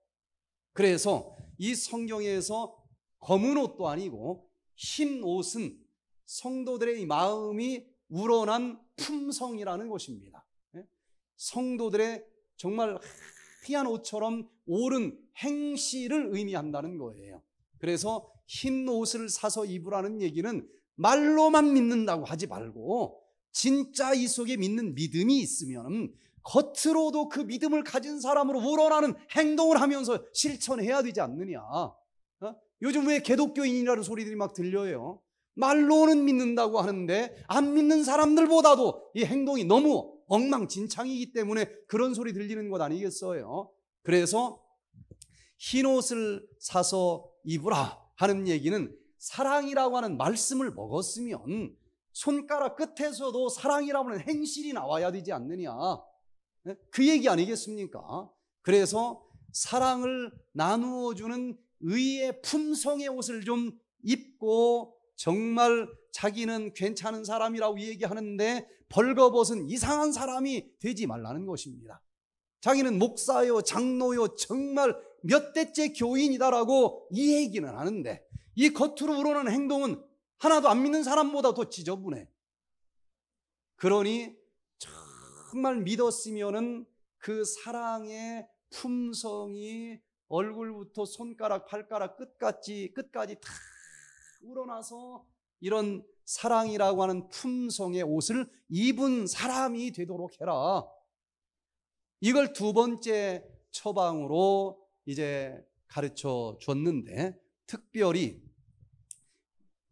그래서 이 성경에서 검은 옷도 아니고 흰 옷은 성도들의 마음이 우러난 품성이라는 것입니다. 예? 성도들의 정말 희한 옷처럼 옳은 행실을 의미한다는 거예요. 그래서 흰 옷을 사서 입으라는 얘기는 말로만 믿는다고 하지 말고 진짜 이 속에 믿는 믿음이 있으면 겉으로도 그 믿음을 가진 사람으로 우러나는 행동을 하면서 실천해야 되지 않느냐. 어? 요즘 왜 개독교인이라는 소리들이 막 들려요. 말로는 믿는다고 하는데 안 믿는 사람들보다도 이 행동이 너무 엉망진창이기 때문에 그런 소리 들리는 것 아니겠어요? 그래서 흰 옷을 사서 입으라 하는 얘기는 사랑이라고 하는 말씀을 먹었으면 손가락 끝에서도 사랑이라고 하는 행실이 나와야 되지 않느냐. 예? 그 얘기 아니겠습니까? 그래서 사랑을 나누어 주는 의의 품성의 옷을 좀 입고 정말 자기는 괜찮은 사람이라고 얘기하는데 벌거벗은 이상한 사람이 되지 말라는 것입니다. 자기는 목사요, 장로요, 정말 몇 대째 교인이다라고 이 얘기는 하는데 이 겉으로 우러나는 행동은 하나도 안 믿는 사람보다 더 지저분해. 그러니 정말 믿었으면은 그 사랑의 품성이 얼굴부터 손가락, 발가락 끝까지 끝까지 다 우러나서 이런 사랑이라고 하는 품성의 옷을 입은 사람이 되도록 해라. 이걸 두 번째 처방으로 이제 가르쳐 줬는데 특별히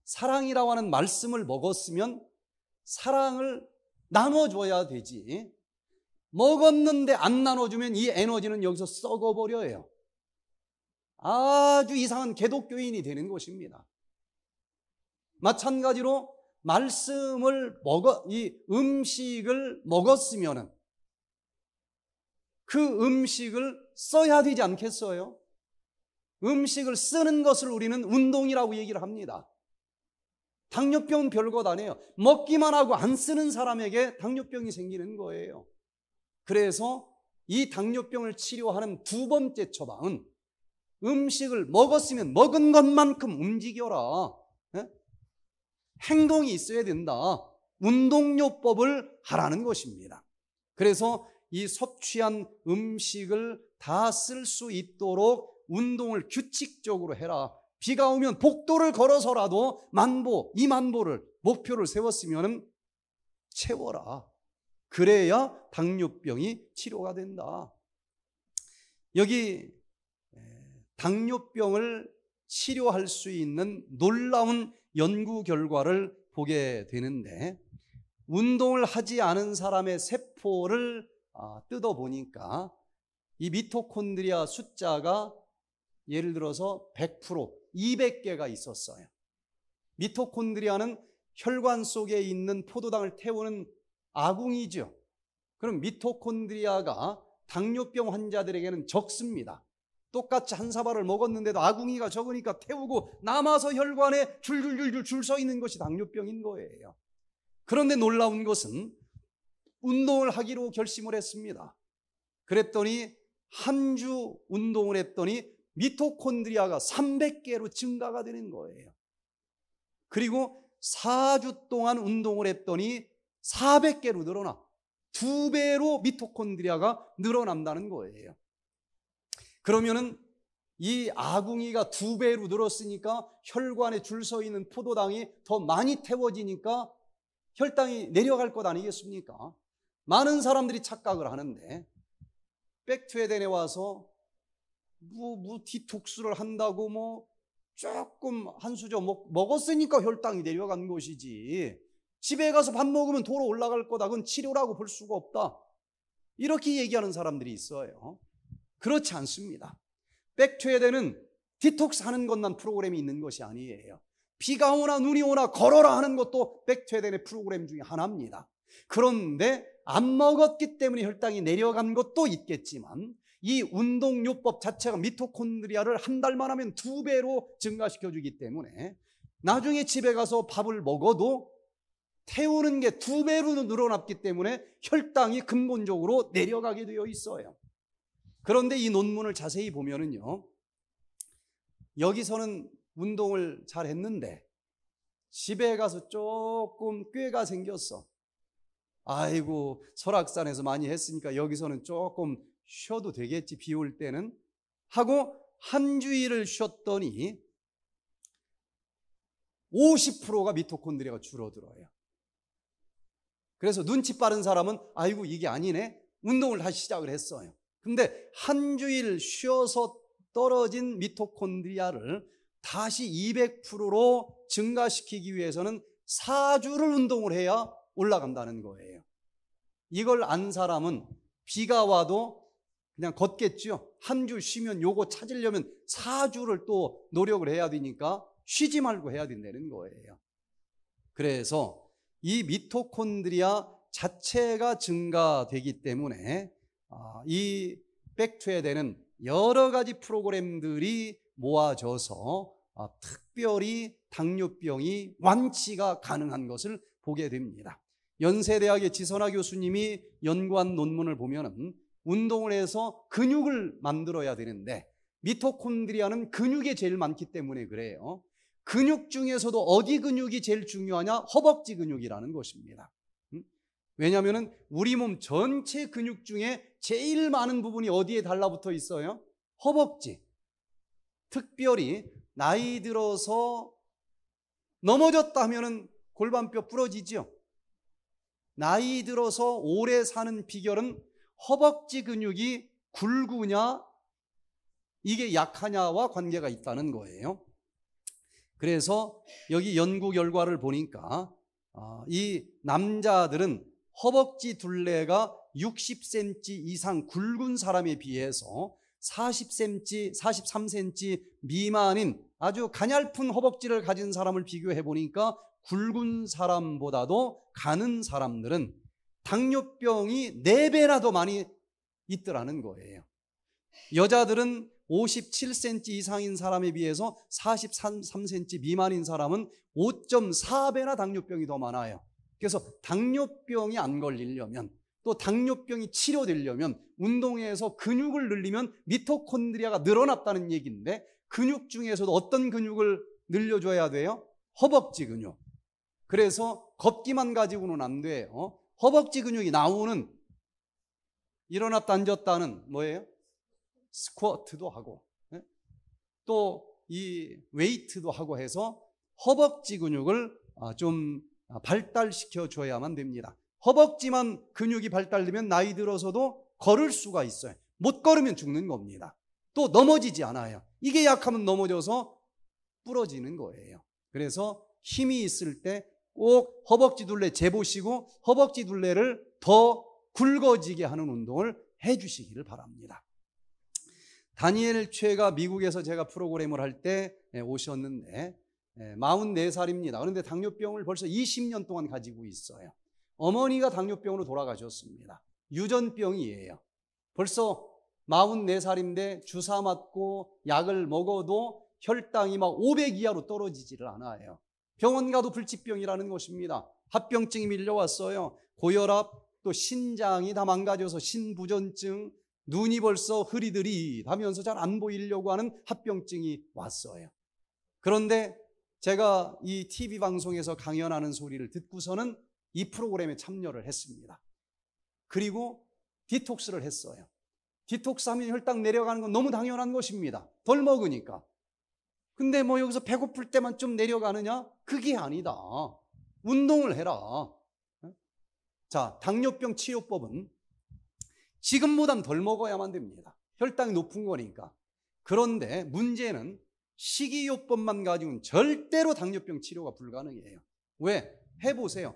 사랑이라고 하는 말씀을 먹었으면 사랑을 나눠줘야 되지. 먹었는데 안 나눠주면 이 에너지는 여기서 썩어버려요. 아주 이상한 개독교인이 되는 것입니다. 마찬가지로 말씀을 먹어, 이 음식을 먹었으면그 음식을 써야 되지 않겠어요? 음식을 쓰는 것을 우리는 운동이라고 얘기를 합니다. 당뇨병 별것 아니에요. 먹기만 하고 안 쓰는 사람에게 당뇨병이 생기는 거예요. 그래서 이 당뇨병을 치료하는 두 번째 처방은 음식을 먹었으면 먹은 것만큼 움직여라. 네? 행동이 있어야 된다. 운동요법을 하라는 것입니다. 그래서 이 섭취한 음식을 다 쓸 수 있도록 운동을 규칙적으로 해라. 비가 오면 복도를 걸어서라도 만보, 이만보를 목표를 세웠으면 채워라. 그래야 당뇨병이 치료가 된다. 여기 당뇨병을 치료할 수 있는 놀라운 연구 결과를 보게 되는데 운동을 하지 않은 사람의 세포를 아, 뜯어보니까 이 미토콘드리아 숫자가 예를 들어서 100% 200개가 있었어요. 미토콘드리아는 혈관 속에 있는 포도당을 태우는 아궁이죠. 그럼 미토콘드리아가 당뇨병 환자들에게는 적습니다. 똑같이 한 사발을 먹었는데도 아궁이가 적으니까 태우고 남아서 혈관에 줄줄줄줄 줄 서 있는 것이 당뇨병인 거예요. 그런데 놀라운 것은 운동을 하기로 결심을 했습니다. 그랬더니 한 주 운동을 했더니 미토콘드리아가 300개로 증가가 되는 거예요. 그리고 4주 동안 운동을 했더니 400개로 늘어나. 두 배로 미토콘드리아가 늘어난다는 거예요. 그러면은 이 아궁이가 두 배로 늘었으니까 혈관에 줄 서 있는 포도당이 더 많이 태워지니까 혈당이 내려갈 것 아니겠습니까? 많은 사람들이 착각을 하는데 백투에덴에 와서 뭐, 뭐 디톡스를 한다고 뭐 조금 한 수저 먹, 먹었으니까 혈당이 내려간 것이지. 집에 가서 밥 먹으면 도로 올라갈 거다. 그건 치료라고 볼 수가 없다. 이렇게 얘기하는 사람들이 있어요. 그렇지 않습니다. 백투에대는 디톡스 하는 것만 프로그램이 있는 것이 아니에요. 비가 오나 눈이 오나 걸어라 하는 것도 백투에덴의 프로그램 중에 하나입니다. 그런데 안 먹었기 때문에 혈당이 내려간 것도 있겠지만 이 운동요법 자체가 미토콘드리아를 한 달만 하면 두 배로 증가시켜 주기 때문에 나중에 집에 가서 밥을 먹어도 태우는 게 두 배로 늘어났기 때문에 혈당이 근본적으로 내려가게 되어 있어요. 그런데 이 논문을 자세히 보면은요. 여기서는 운동을 잘 했는데 집에 가서 조금 꾀가 생겼어. 아이고 설악산에서 많이 했으니까 여기서는 조금 쉬어도 되겠지 비 올 때는 하고 한 주일을 쉬었더니 50%가 미토콘드리아가 줄어들어요. 그래서 눈치 빠른 사람은 아이고 이게 아니네 운동을 다시 시작을 했어요. 근데 한 주일 쉬어서 떨어진 미토콘드리아를 다시 200%로 증가시키기 위해서는 4주를 운동을 해야 올라간다는 거예요. 이걸 안 사람은 비가 와도 그냥 걷겠죠한 주 쉬면 요거 찾으려면 4주를 또 노력을 해야 되니까 쉬지 말고 해야 된다는 거예요. 그래서 이 미토콘드리아 자체가 증가되기 때문에 아, 이 백투에 되는 여러 가지 프로그램들이 모아져서 아, 특별히 당뇨병이 완치가 가능한 것을 보게 됩니다. 연세대학의 지선아 교수님이 연구한 논문을 보면은 운동을 해서 근육을 만들어야 되는데 미토콘드리아는 근육이 제일 많기 때문에 그래요. 근육 중에서도 어디 근육이 제일 중요하냐? 허벅지 근육이라는 것입니다. 음? 왜냐하면 우리 몸 전체 근육 중에 제일 많은 부분이 어디에 달라붙어 있어요? 허벅지. 특별히 나이 들어서 넘어졌다 하면 골반뼈 부러지죠. 나이 들어서 오래 사는 비결은 허벅지 근육이 굵으냐 이게 약하냐와 관계가 있다는 거예요. 그래서 여기 연구 결과를 보니까 아, 이 남자들은 허벅지 둘레가 60cm 이상 굵은 사람에 비해서 40cm, 43cm 미만인 아주 가냘픈 허벅지를 가진 사람을 비교해 보니까 굵은 사람보다도 가는 사람들은 당뇨병이 4배나 더 많이 있더라는 거예요. 여자들은 57cm 이상인 사람에 비해서 43cm 미만인 사람은 5.4배나 당뇨병이 더 많아요. 그래서 당뇨병이 안 걸리려면 또 당뇨병이 치료되려면 운동에서 근육을 늘리면 미토콘드리아가 늘어났다는 얘기인데 근육 중에서도 어떤 근육을 늘려줘야 돼요? 허벅지 근육. 그래서 걷기만 가지고는 안 돼요. 허벅지 근육이 나오는 일어났다 앉았다는 뭐예요? 스쿼트도 하고 예? 또이 웨이트도 하고 해서 허벅지 근육을 아, 좀 아, 발달시켜 줘야만 됩니다. 허벅지만 근육이 발달되면 나이 들어서도 걸을 수가 있어요. 못 걸으면 죽는 겁니다. 또 넘어지지 않아요. 이게 약하면 넘어져서 부러지는 거예요. 그래서 힘이 있을 때꼭 허벅지 둘레 재보시고 허벅지 둘레를 더 굵어지게 하는 운동을 해 주시기를 바랍니다. 다니엘 최가 미국에서 제가 프로그램을 할때 예, 오셨는데 44살입니다. 예, 그런데 당뇨병을 벌써 20년 동안 가지고 있어요. 어머니가 당뇨병으로 돌아가셨습니다. 유전병이에요. 벌써 44살인데 주사 맞고 약을 먹어도 혈당이 막 500 이하로 떨어지지를 않아요. 병원 가도 불치병이라는 것입니다. 합병증이 밀려왔어요. 고혈압, 또 신장이 다 망가져서 신부전증, 눈이 벌써 흐리들이하면서 잘 안 보이려고 하는 합병증이 왔어요. 그런데 제가 이 TV 방송에서 강연하는 소리를 듣고서는 이 프로그램에 참여를 했습니다. 그리고 디톡스를 했어요. 디톡스 하면 혈당 내려가는 건 너무 당연한 것입니다. 덜 먹으니까. 근데 뭐 여기서 배고플 때만 좀 내려가느냐? 그게 아니다. 운동을 해라. 자, 당뇨병 치료법은 지금보단 덜 먹어야만 됩니다. 혈당이 높은 거니까. 그런데 문제는 식이요법만 가지고는 절대로 당뇨병 치료가 불가능해요. 왜? 해보세요.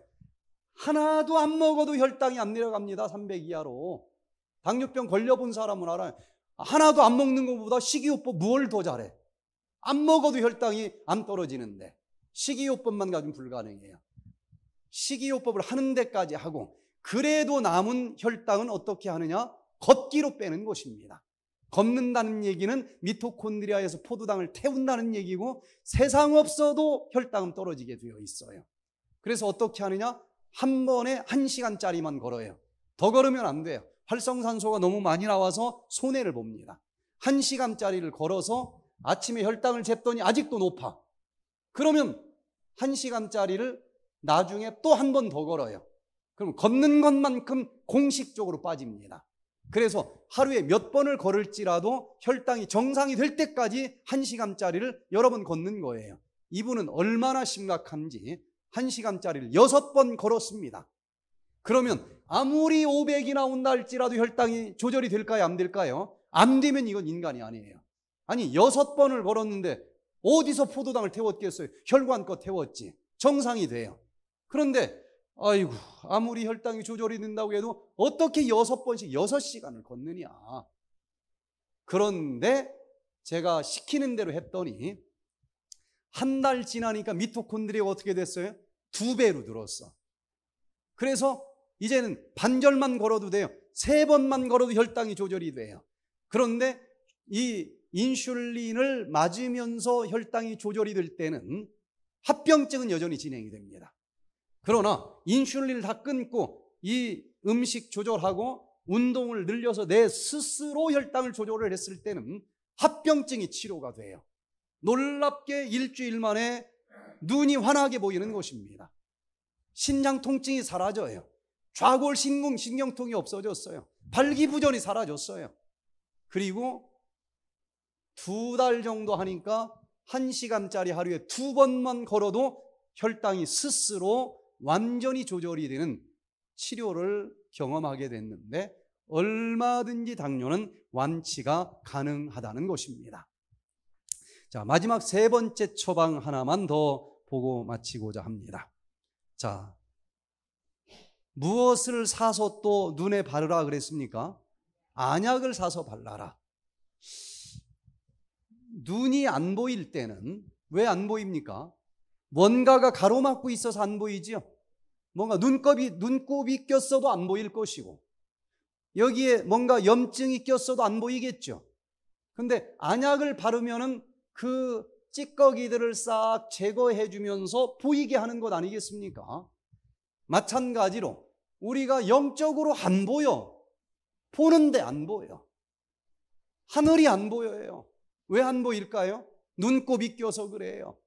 하나도 안 먹어도 혈당이 안 내려갑니다. 300 이하로. 당뇨병 걸려본 사람은 알아요. 하나도 안 먹는 것보다 식이요법 무얼 더 잘해? 안 먹어도 혈당이 안 떨어지는데 식이요법만 가지고 불가능해요. 식이요법을 하는 데까지 하고 그래도 남은 혈당은 어떻게 하느냐? 걷기로 빼는 것입니다. 걷는다는 얘기는 미토콘드리아에서 포도당을 태운다는 얘기고 세상 없어도 혈당은 떨어지게 되어 있어요. 그래서 어떻게 하느냐? 한 번에 한 시간짜리만 걸어요. 더 걸으면 안 돼요. 활성산소가 너무 많이 나와서 손해를 봅니다. 한 시간짜리를 걸어서 아침에 혈당을 쟀더니 아직도 높아. 그러면 1시간짜리를 나중에 또 한 번 더 걸어요. 그럼 걷는 것만큼 공식적으로 빠집니다. 그래서 하루에 몇 번을 걸을지라도 혈당이 정상이 될 때까지 1시간짜리를 여러 번 걷는 거예요. 이분은 얼마나 심각한지 1시간짜리를 6번 걸었습니다. 그러면 아무리 500이 나온다 할지라도 혈당이 조절이 될까요? 안 될까요? 안 되면 이건 인간이 아니에요. 아니 여섯 번을 걸었는데 어디서 포도당을 태웠겠어요? 혈관껏 태웠지. 정상이 돼요. 그런데 아이고 아무리 혈당이 조절이 된다고 해도 어떻게 여섯 번씩 여섯 시간을 걷느냐. 그런데 제가 시키는 대로 했더니 한 달 지나니까 미토콘드리아가 어떻게 됐어요? 두 배로 늘었어. 그래서 이제는 반절만 걸어도 돼요. 세 번만 걸어도 혈당이 조절이 돼요. 그런데 이 인슐린을 맞으면서 혈당이 조절이 될 때는 합병증은 여전히 진행이 됩니다. 그러나 인슐린을 다 끊고 이 음식 조절하고 운동을 늘려서 내 스스로 혈당을 조절을 했을 때는 합병증이 치료가 돼요. 놀랍게 일주일 만에 눈이 환하게 보이는 것입니다. 신장 통증이 사라져요. 좌골 신공 신경통이 없어졌어요. 발기부전이 사라졌어요. 그리고 두달 정도 하니까 한 시간짜리 하루에 두 번만 걸어도 혈당이 스스로 완전히 조절이 되는 치료를 경험하게 됐는데 얼마든지 당뇨는 완치가 가능하다는 것입니다. 자, 마지막 세 번째 처방 하나만 더 보고 마치고자 합니다. 자, 무엇을 사서 또 눈에 바르라 그랬습니까? 안약을 사서 발라라. 눈이 안 보일 때는 왜 안 보입니까? 뭔가가 가로막고 있어서 안 보이지요. 뭔가 눈곱이 눈곱이 꼈어도 안 보일 것이고 여기에 뭔가 염증이 꼈어도 안 보이겠죠. 근데 안약을 바르면은 그 찌꺼기들을 싹 제거해 주면서 보이게 하는 것 아니겠습니까? 마찬가지로 우리가 영적으로 안 보여. 보는데 안 보여. 하늘이 안 보여요. 왜안 보일까요? 눈곱이 껴서 그래요.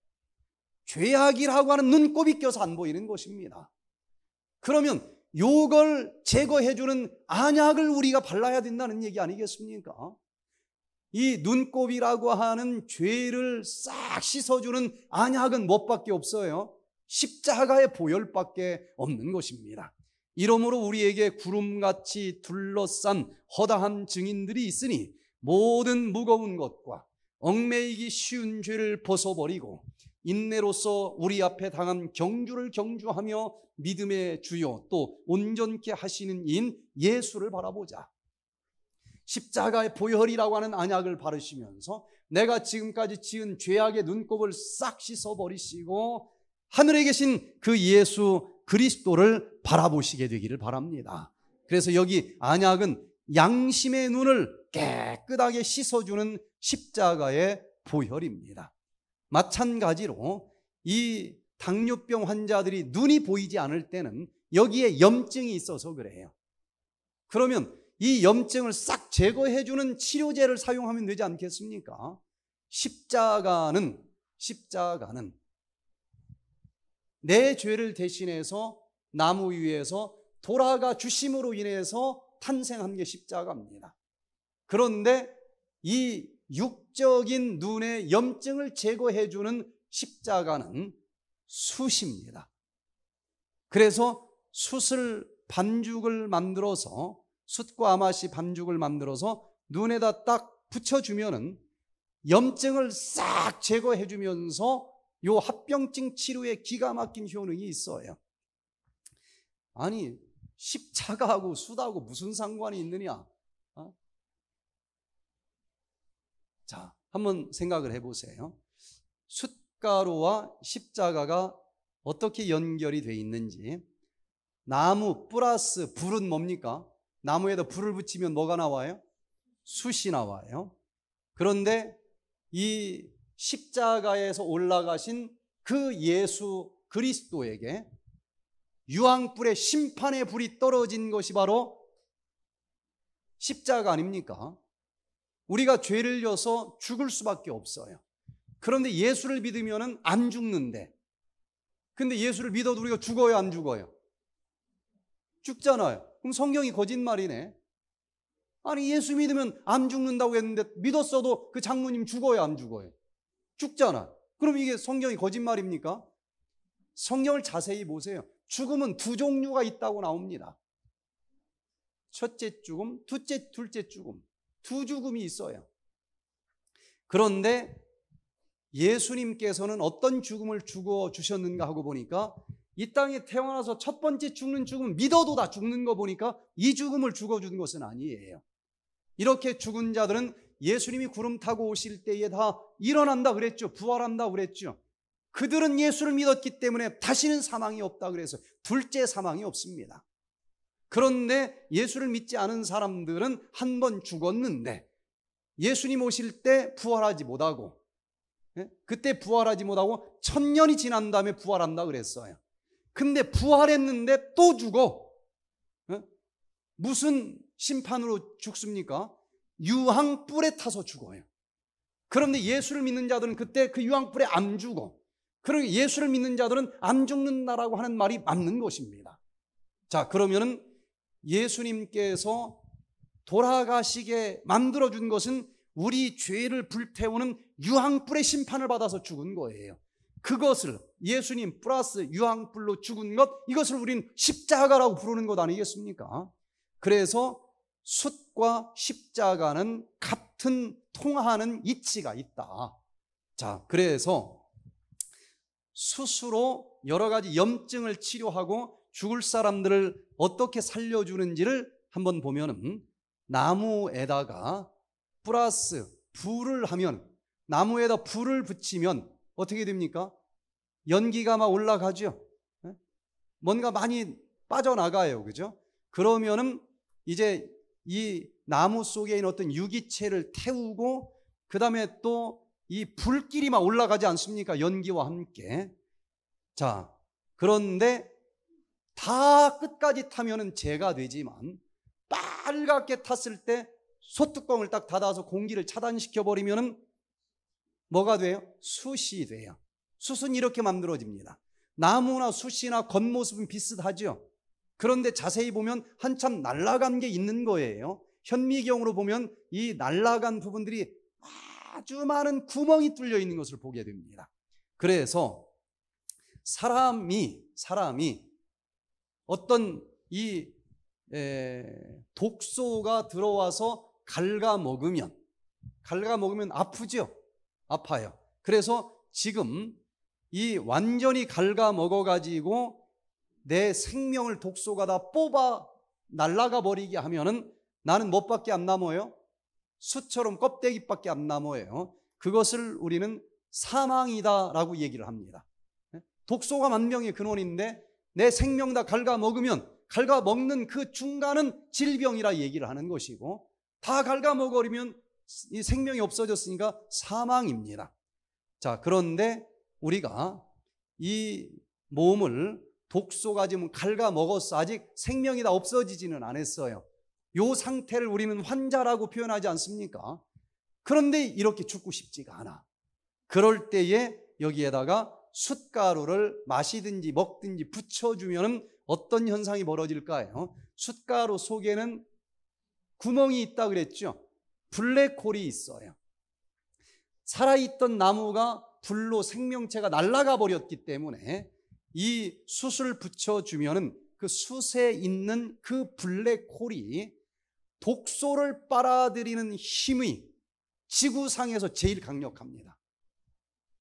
죄악이라고 하는 눈곱이 껴서 안 보이는 것입니다. 그러면 요걸 제거해주는 안약을 우리가 발라야 된다는 얘기 아니겠습니까? 이 눈곱이라고 하는 죄를 싹 씻어주는 안약은 무밖에 없어요? 십자가의 보혈밖에 없는 것입니다. 이러므로 우리에게 구름같이 둘러싼 허다한 증인들이 있으니 모든 무거운 것과 얽매이기 쉬운 죄를 벗어버리고 인내로서 우리 앞에 당한 경주를 경주하며 믿음의 주요 또 온전케 하시는 인 예수를 바라보자. 십자가의 보혈이라고 하는 안약을 바르시면서 내가 지금까지 지은 죄악의 눈곱을 싹 씻어버리시고 하늘에 계신 그 예수 그리스도를 바라보시게 되기를 바랍니다. 그래서 여기 안약은 양심의 눈을 깨끗하게 씻어주는 십자가의 보혈입니다. 마찬가지로 이 당뇨병 환자들이 눈이 보이지 않을 때는 여기에 염증이 있어서 그래요. 그러면 이 염증을 싹 제거해주는 치료제를 사용하면 되지 않겠습니까? 십자가는, 십자가는 내 죄를 대신해서 나무 위에서 돌아가 주심으로 인해서 탄생한 게 십자가입니다. 그런데 이 육적인 눈의 염증을 제거해 주는 십자가는 숯입니다. 그래서 숯을 반죽을 만들어서 숯과 아마시 반죽을 만들어서 눈에다 딱 붙여주면은 염증을 싹 제거해주면서 요 합병증 치료에 기가 막힌 효능이 있어요. 아니 십자가하고 수다하고 무슨 상관이 있느냐? 자, 한번 생각을 해보세요. 숫가루와 십자가가 어떻게 연결이 돼 있는지 나무 플러스 불은 뭡니까? 나무에다 불을 붙이면 뭐가 나와요? 숯이 나와요. 그런데 이 십자가에서 올라가신 그 예수 그리스도에게 유황불의 심판의 불이 떨어진 것이 바로 십자가 아닙니까? 우리가 죄를 져서 죽을 수밖에 없어요. 그런데 예수를 믿으면 안 죽는데. 근데 예수를 믿어도 우리가 죽어요, 안 죽어요? 죽잖아요. 그럼 성경이 거짓말이네. 아니, 예수 믿으면 안 죽는다고 했는데 믿었어도 그 장모님 죽어요, 안 죽어요? 죽잖아. 그럼 이게 성경이 거짓말입니까? 성경을 자세히 보세요. 죽음은 두 종류가 있다고 나옵니다. 첫째 죽음, 둘째, 둘째 죽음. 두 죽음이 있어요. 그런데 예수님께서는 어떤 죽음을 주어 주셨는가 하고 보니까 이 땅에 태어나서 첫 번째 죽는 죽음 믿어도 다 죽는 거 보니까 이 죽음을 죽어 주는 것은 아니에요. 이렇게 죽은 자들은 예수님이 구름 타고 오실 때에 다 일어난다 그랬죠. 부활한다 그랬죠. 그들은 예수를 믿었기 때문에 다시는 사망이 없다 그래서 둘째 사망이 없습니다. 그런데 예수를 믿지 않은 사람들은 한 번 죽었는데 예수님 오실 때 부활하지 못하고 예? 그때 부활하지 못하고 천년이 지난 다음에 부활한다 그랬어요. 근데 부활했는데 또 죽어. 예? 무슨 심판으로 죽습니까? 유황 뿔에 타서 죽어요. 그런데 예수를 믿는 자들은 그때 그 유황 뿔에 안 죽어. 그리고 예수를 믿는 자들은 안 죽는다라고 하는 말이 맞는 것입니다. 자, 그러면은 예수님께서 돌아가시게 만들어 준 것은 우리 죄를 불태우는 유황불의 심판을 받아서 죽은 거예요. 그것을 예수님 플러스 유황불로 죽은 것 이것을 우린 십자가라고 부르는 것 아니겠습니까? 그래서 숫과 십자가는 같은 통하는 이치가 있다. 자, 그래서 스스로 여러 가지 염증을 치료하고 죽을 사람들을 어떻게 살려주는지를 한번 보면은 나무에다가 플러스 불을 하면 나무에다 불을 붙이면 어떻게 됩니까? 연기가 막 올라가죠. 예? 뭔가 많이 빠져나가요. 그죠? 그러면은 이제 이 나무 속에 있는 어떤 유기체를 태우고 그 다음에 또 이 불길이 막 올라가지 않습니까? 연기와 함께. 자, 그런데 다 끝까지 타면은 재가 되지만 빨갛게 탔을 때 소뚜껑을 딱 닫아서 공기를 차단시켜 버리면은 뭐가 돼요? 숯이 돼요. 숯은 이렇게 만들어집니다. 나무나 숯이나 겉모습은 비슷하죠. 그런데 자세히 보면 한참 날라간 게 있는 거예요. 현미경으로 보면 이 날라간 부분들이 아주 많은 구멍이 뚫려 있는 것을 보게 됩니다. 그래서 사람이 사람이 어떤 이 독소가 들어와서 갉아먹으면 갉아먹으면 아프죠? 아파요. 그래서 지금 이 완전히 갉아먹어 가지고 내 생명을 독소가 다 뽑아 날라가 버리게 하면은 나는 못밖에 안 남아요. 수처럼 껍데기밖에 안 남아요. 그것을 우리는 사망이다라고 얘기를 합니다. 예? 독소가 만명의 근원인데 내 생명 다 갉아먹으면 갉아먹는 그 중간은 질병이라 얘기를 하는 것이고 다 갉아먹어버리면 이 생명이 없어졌으니까 사망입니다. 자, 그런데 우리가 이 몸을 독소가 지금 갉아먹었어. 아직 생명이 다 없어지지는 않았어요. 요 상태를 우리는 환자라고 표현하지 않습니까? 그런데 이렇게 죽고 싶지가 않아. 그럴 때에 여기에다가 숯가루를 마시든지 먹든지 붙여주면 어떤 현상이 벌어질까요? 숯가루 속에는 구멍이 있다 그랬죠? 블랙홀이 있어요. 살아있던 나무가 불로 생명체가 날아가 버렸기 때문에 이 숯을 붙여주면 그 숯에 있는 그 블랙홀이 독소를 빨아들이는 힘이 지구상에서 제일 강력합니다.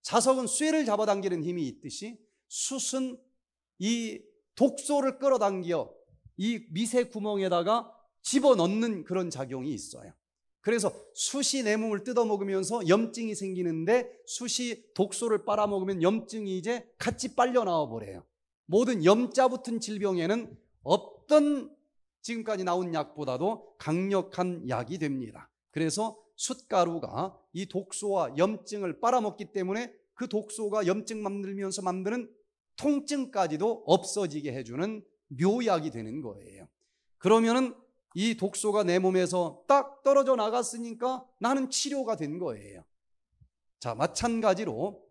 자석은 쇠를 잡아당기는 힘이 있듯이 숯은 이 독소를 끌어당겨 이 미세 구멍에다가 집어넣는 그런 작용이 있어요. 그래서 숯이 내 몸을 뜯어먹으면서 염증이 생기는데 숯이 독소를 빨아먹으면 염증이 이제 같이 빨려 나와버려요. 모든 염자 붙은 질병에는 없던 지금까지 나온 약보다도 강력한 약이 됩니다. 그래서 숯가루가 이 독소와 염증을 빨아먹기 때문에 그 독소가 염증 만들면서 만드는 통증까지도 없어지게 해주는 묘약이 되는 거예요. 그러면은 이 독소가 내 몸에서 딱 떨어져 나갔으니까 나는 치료가 된 거예요. 자, 마찬가지로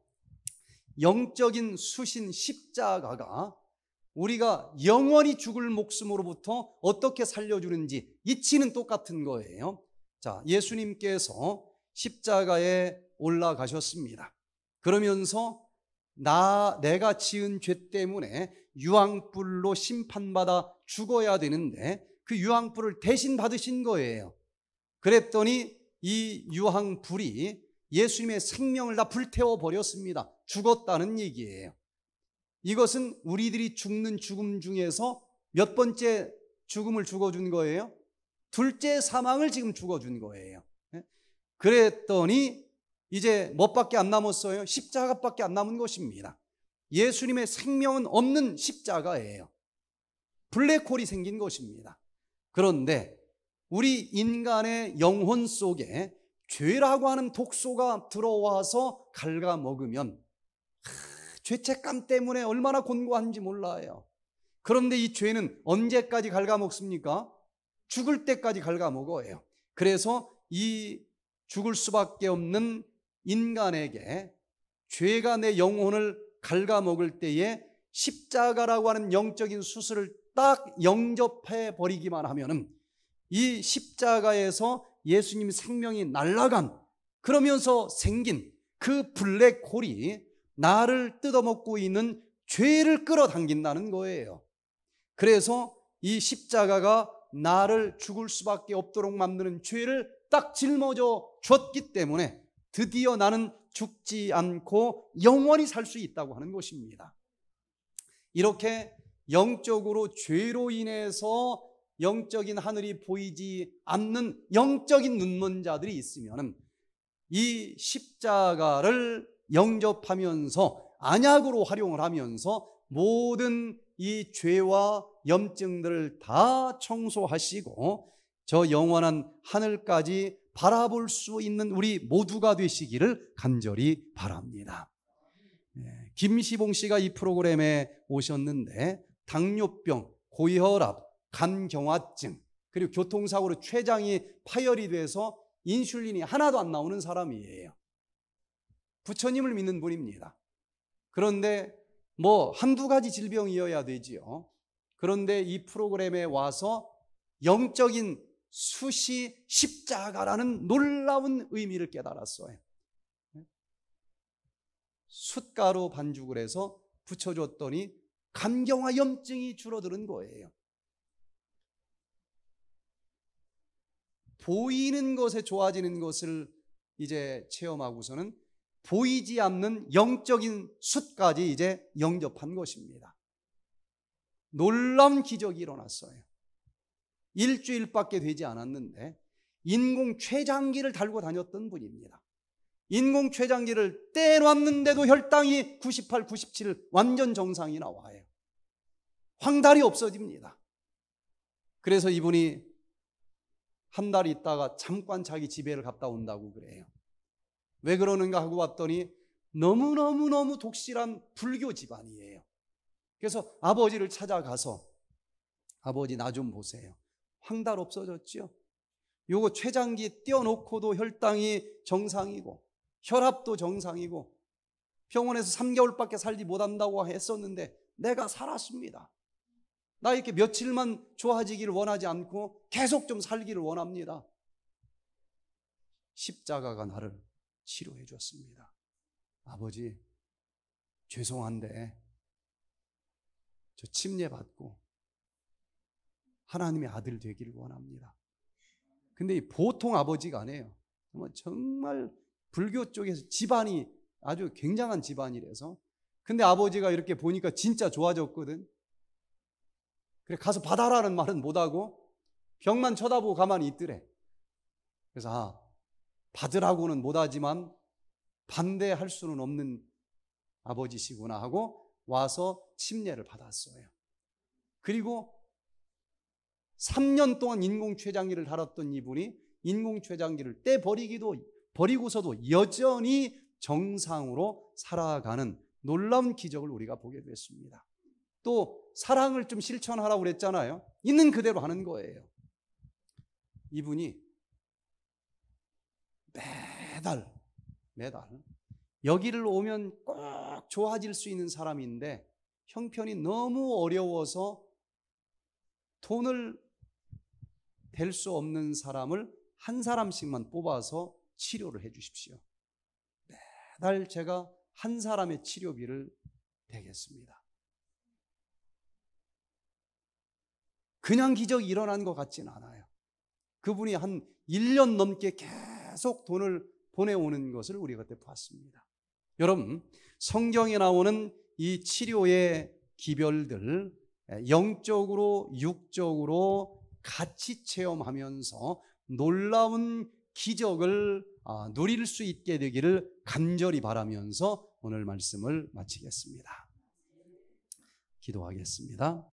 영적인 수신 십자가가 우리가 영원히 죽을 목숨으로부터 어떻게 살려주는지 이치는 똑같은 거예요. 자, 예수님께서 십자가에 올라가셨습니다. 그러면서 나 내가 지은 죄 때문에 유황불로 심판받아 죽어야 되는데 그 유황불을 대신 받으신 거예요. 그랬더니 이 유황불이 예수님의 생명을 다 불태워 버렸습니다. 죽었다는 얘기예요. 이것은 우리들이 죽는 죽음 중에서 몇 번째 죽음을 죽어준 거예요? 둘째 사망을 지금 죽어준 거예요. 그랬더니 이제 뭐밖에 안 남았어요? 십자가밖에 안 남은 것입니다. 예수님의 생명은 없는 십자가예요. 블랙홀이 생긴 것입니다. 그런데 우리 인간의 영혼 속에 죄라고 하는 독소가 들어와서 갉아먹으면 죄책감 때문에 얼마나 곤고한지 몰라요. 그런데 이 죄는 언제까지 갉아먹습니까? 죽을 때까지 갉아먹어요. 그래서 이 죽을 수밖에 없는 인간에게 죄가 내 영혼을 갉아먹을 때에 십자가라고 하는 영적인 수술을 딱 영접해 버리기만 하면은 이 십자가에서 예수님 생명이 날라간 그러면서 생긴 그 블랙홀이 나를 뜯어먹고 있는 죄를 끌어당긴다는 거예요. 그래서 이 십자가가 나를 죽을 수밖에 없도록 만드는 죄를 딱 짊어져 줬기 때문에 드디어 나는 죽지 않고 영원히 살 수 있다고 하는 것입니다. 이렇게 영적으로 죄로 인해서 영적인 하늘이 보이지 않는 영적인 눈먼 자들이 있으면 이 십자가를 영접하면서 안약으로 활용을 하면서 모든 이 죄와 염증들을 다 청소하시고 저 영원한 하늘까지 바라볼 수 있는 우리 모두가 되시기를 간절히 바랍니다. 예, 김시봉 씨가 이 프로그램에 오셨는데 당뇨병, 고혈압, 간경화증 그리고 교통사고로 췌장이 파열이 돼서 인슐린이 하나도 안 나오는 사람이에요. 부처님을 믿는 분입니다. 그런데 뭐 한두 가지 질병이어야 되지요. 그런데 이 프로그램에 와서 영적인 수시 십자가라는 놀라운 의미를 깨달았어요. 숯가루 반죽을 해서 붙여줬더니 감경화 염증이 줄어드는 거예요. 보이는 것에 좋아지는 것을 이제 체험하고서는 보이지 않는 영적인 숯까지 이제 영접한 것입니다. 놀라운 기적이 일어났어요. 일주일밖에 되지 않았는데 인공 췌장기를 달고 다녔던 분입니다. 인공 췌장기를 떼놨는데도 혈당이 98, 97 완전 정상이 나와요. 황달이 없어집니다. 그래서 이분이 한 달 있다가 잠깐 자기 집에를 갔다 온다고 그래요. 왜 그러는가 하고 왔더니 너무너무너무 독실한 불교 집안이에요. 그래서 아버지를 찾아가서 아버지 나 좀 보세요. 황달 없어졌지요. 요거 췌장기 떼어놓고도 혈당이 정상이고 혈압도 정상이고 병원에서 3개월밖에 살지 못한다고 했었는데 내가 살았습니다. 나 이렇게 며칠만 좋아지기를 원하지 않고 계속 좀 살기를 원합니다. 십자가가 나를 치료해 주었습니다. 아버지, 죄송한데, 저 침례 받고 하나님의 아들 되기를 원합니다. 근데 보통 아버지가 아니에요. 정말 불교 쪽에서 집안이 아주 굉장한 집안이라서 근데 아버지가 이렇게 보니까 진짜 좋아졌거든. 그래 가서 받아라는 말은 못하고 벽만 쳐다보고 가만히 있더래. 그래서 아 받으라고는 못하지만 반대할 수는 없는 아버지시구나 하고 와서 침례를 받았어요. 그리고 3년 동안 인공췌장기를 달았던 이분이 인공췌장기를 떼버리기도 버리고서도 여전히 정상으로 살아가는 놀라운 기적을 우리가 보게 됐습니다. 또 사랑을 좀 실천하라고 그랬잖아요. 있는 그대로 하는 거예요. 이분이 매달 매달 여기를 오면 꼭 좋아질 수 있는 사람인데 형편이 너무 어려워서 돈을 될수 없는 사람을 한 사람씩만 뽑아서 치료를 해 주십시오. 매달 제가 한 사람의 치료비를 대겠습니다. 그냥 기적이 일어난 것 같진 않아요. 그분이 한 1년 넘게 계속 돈을 보내오는 것을 우리가 그때 봤습니다. 여러분, 성경에 나오는 이 치료의 기별들, 영적으로, 육적으로, 같이 체험하면서 놀라운 기적을 아, 누릴 수 있게 되기를 간절히 바라면서 오늘 말씀을 마치겠습니다. 기도하겠습니다.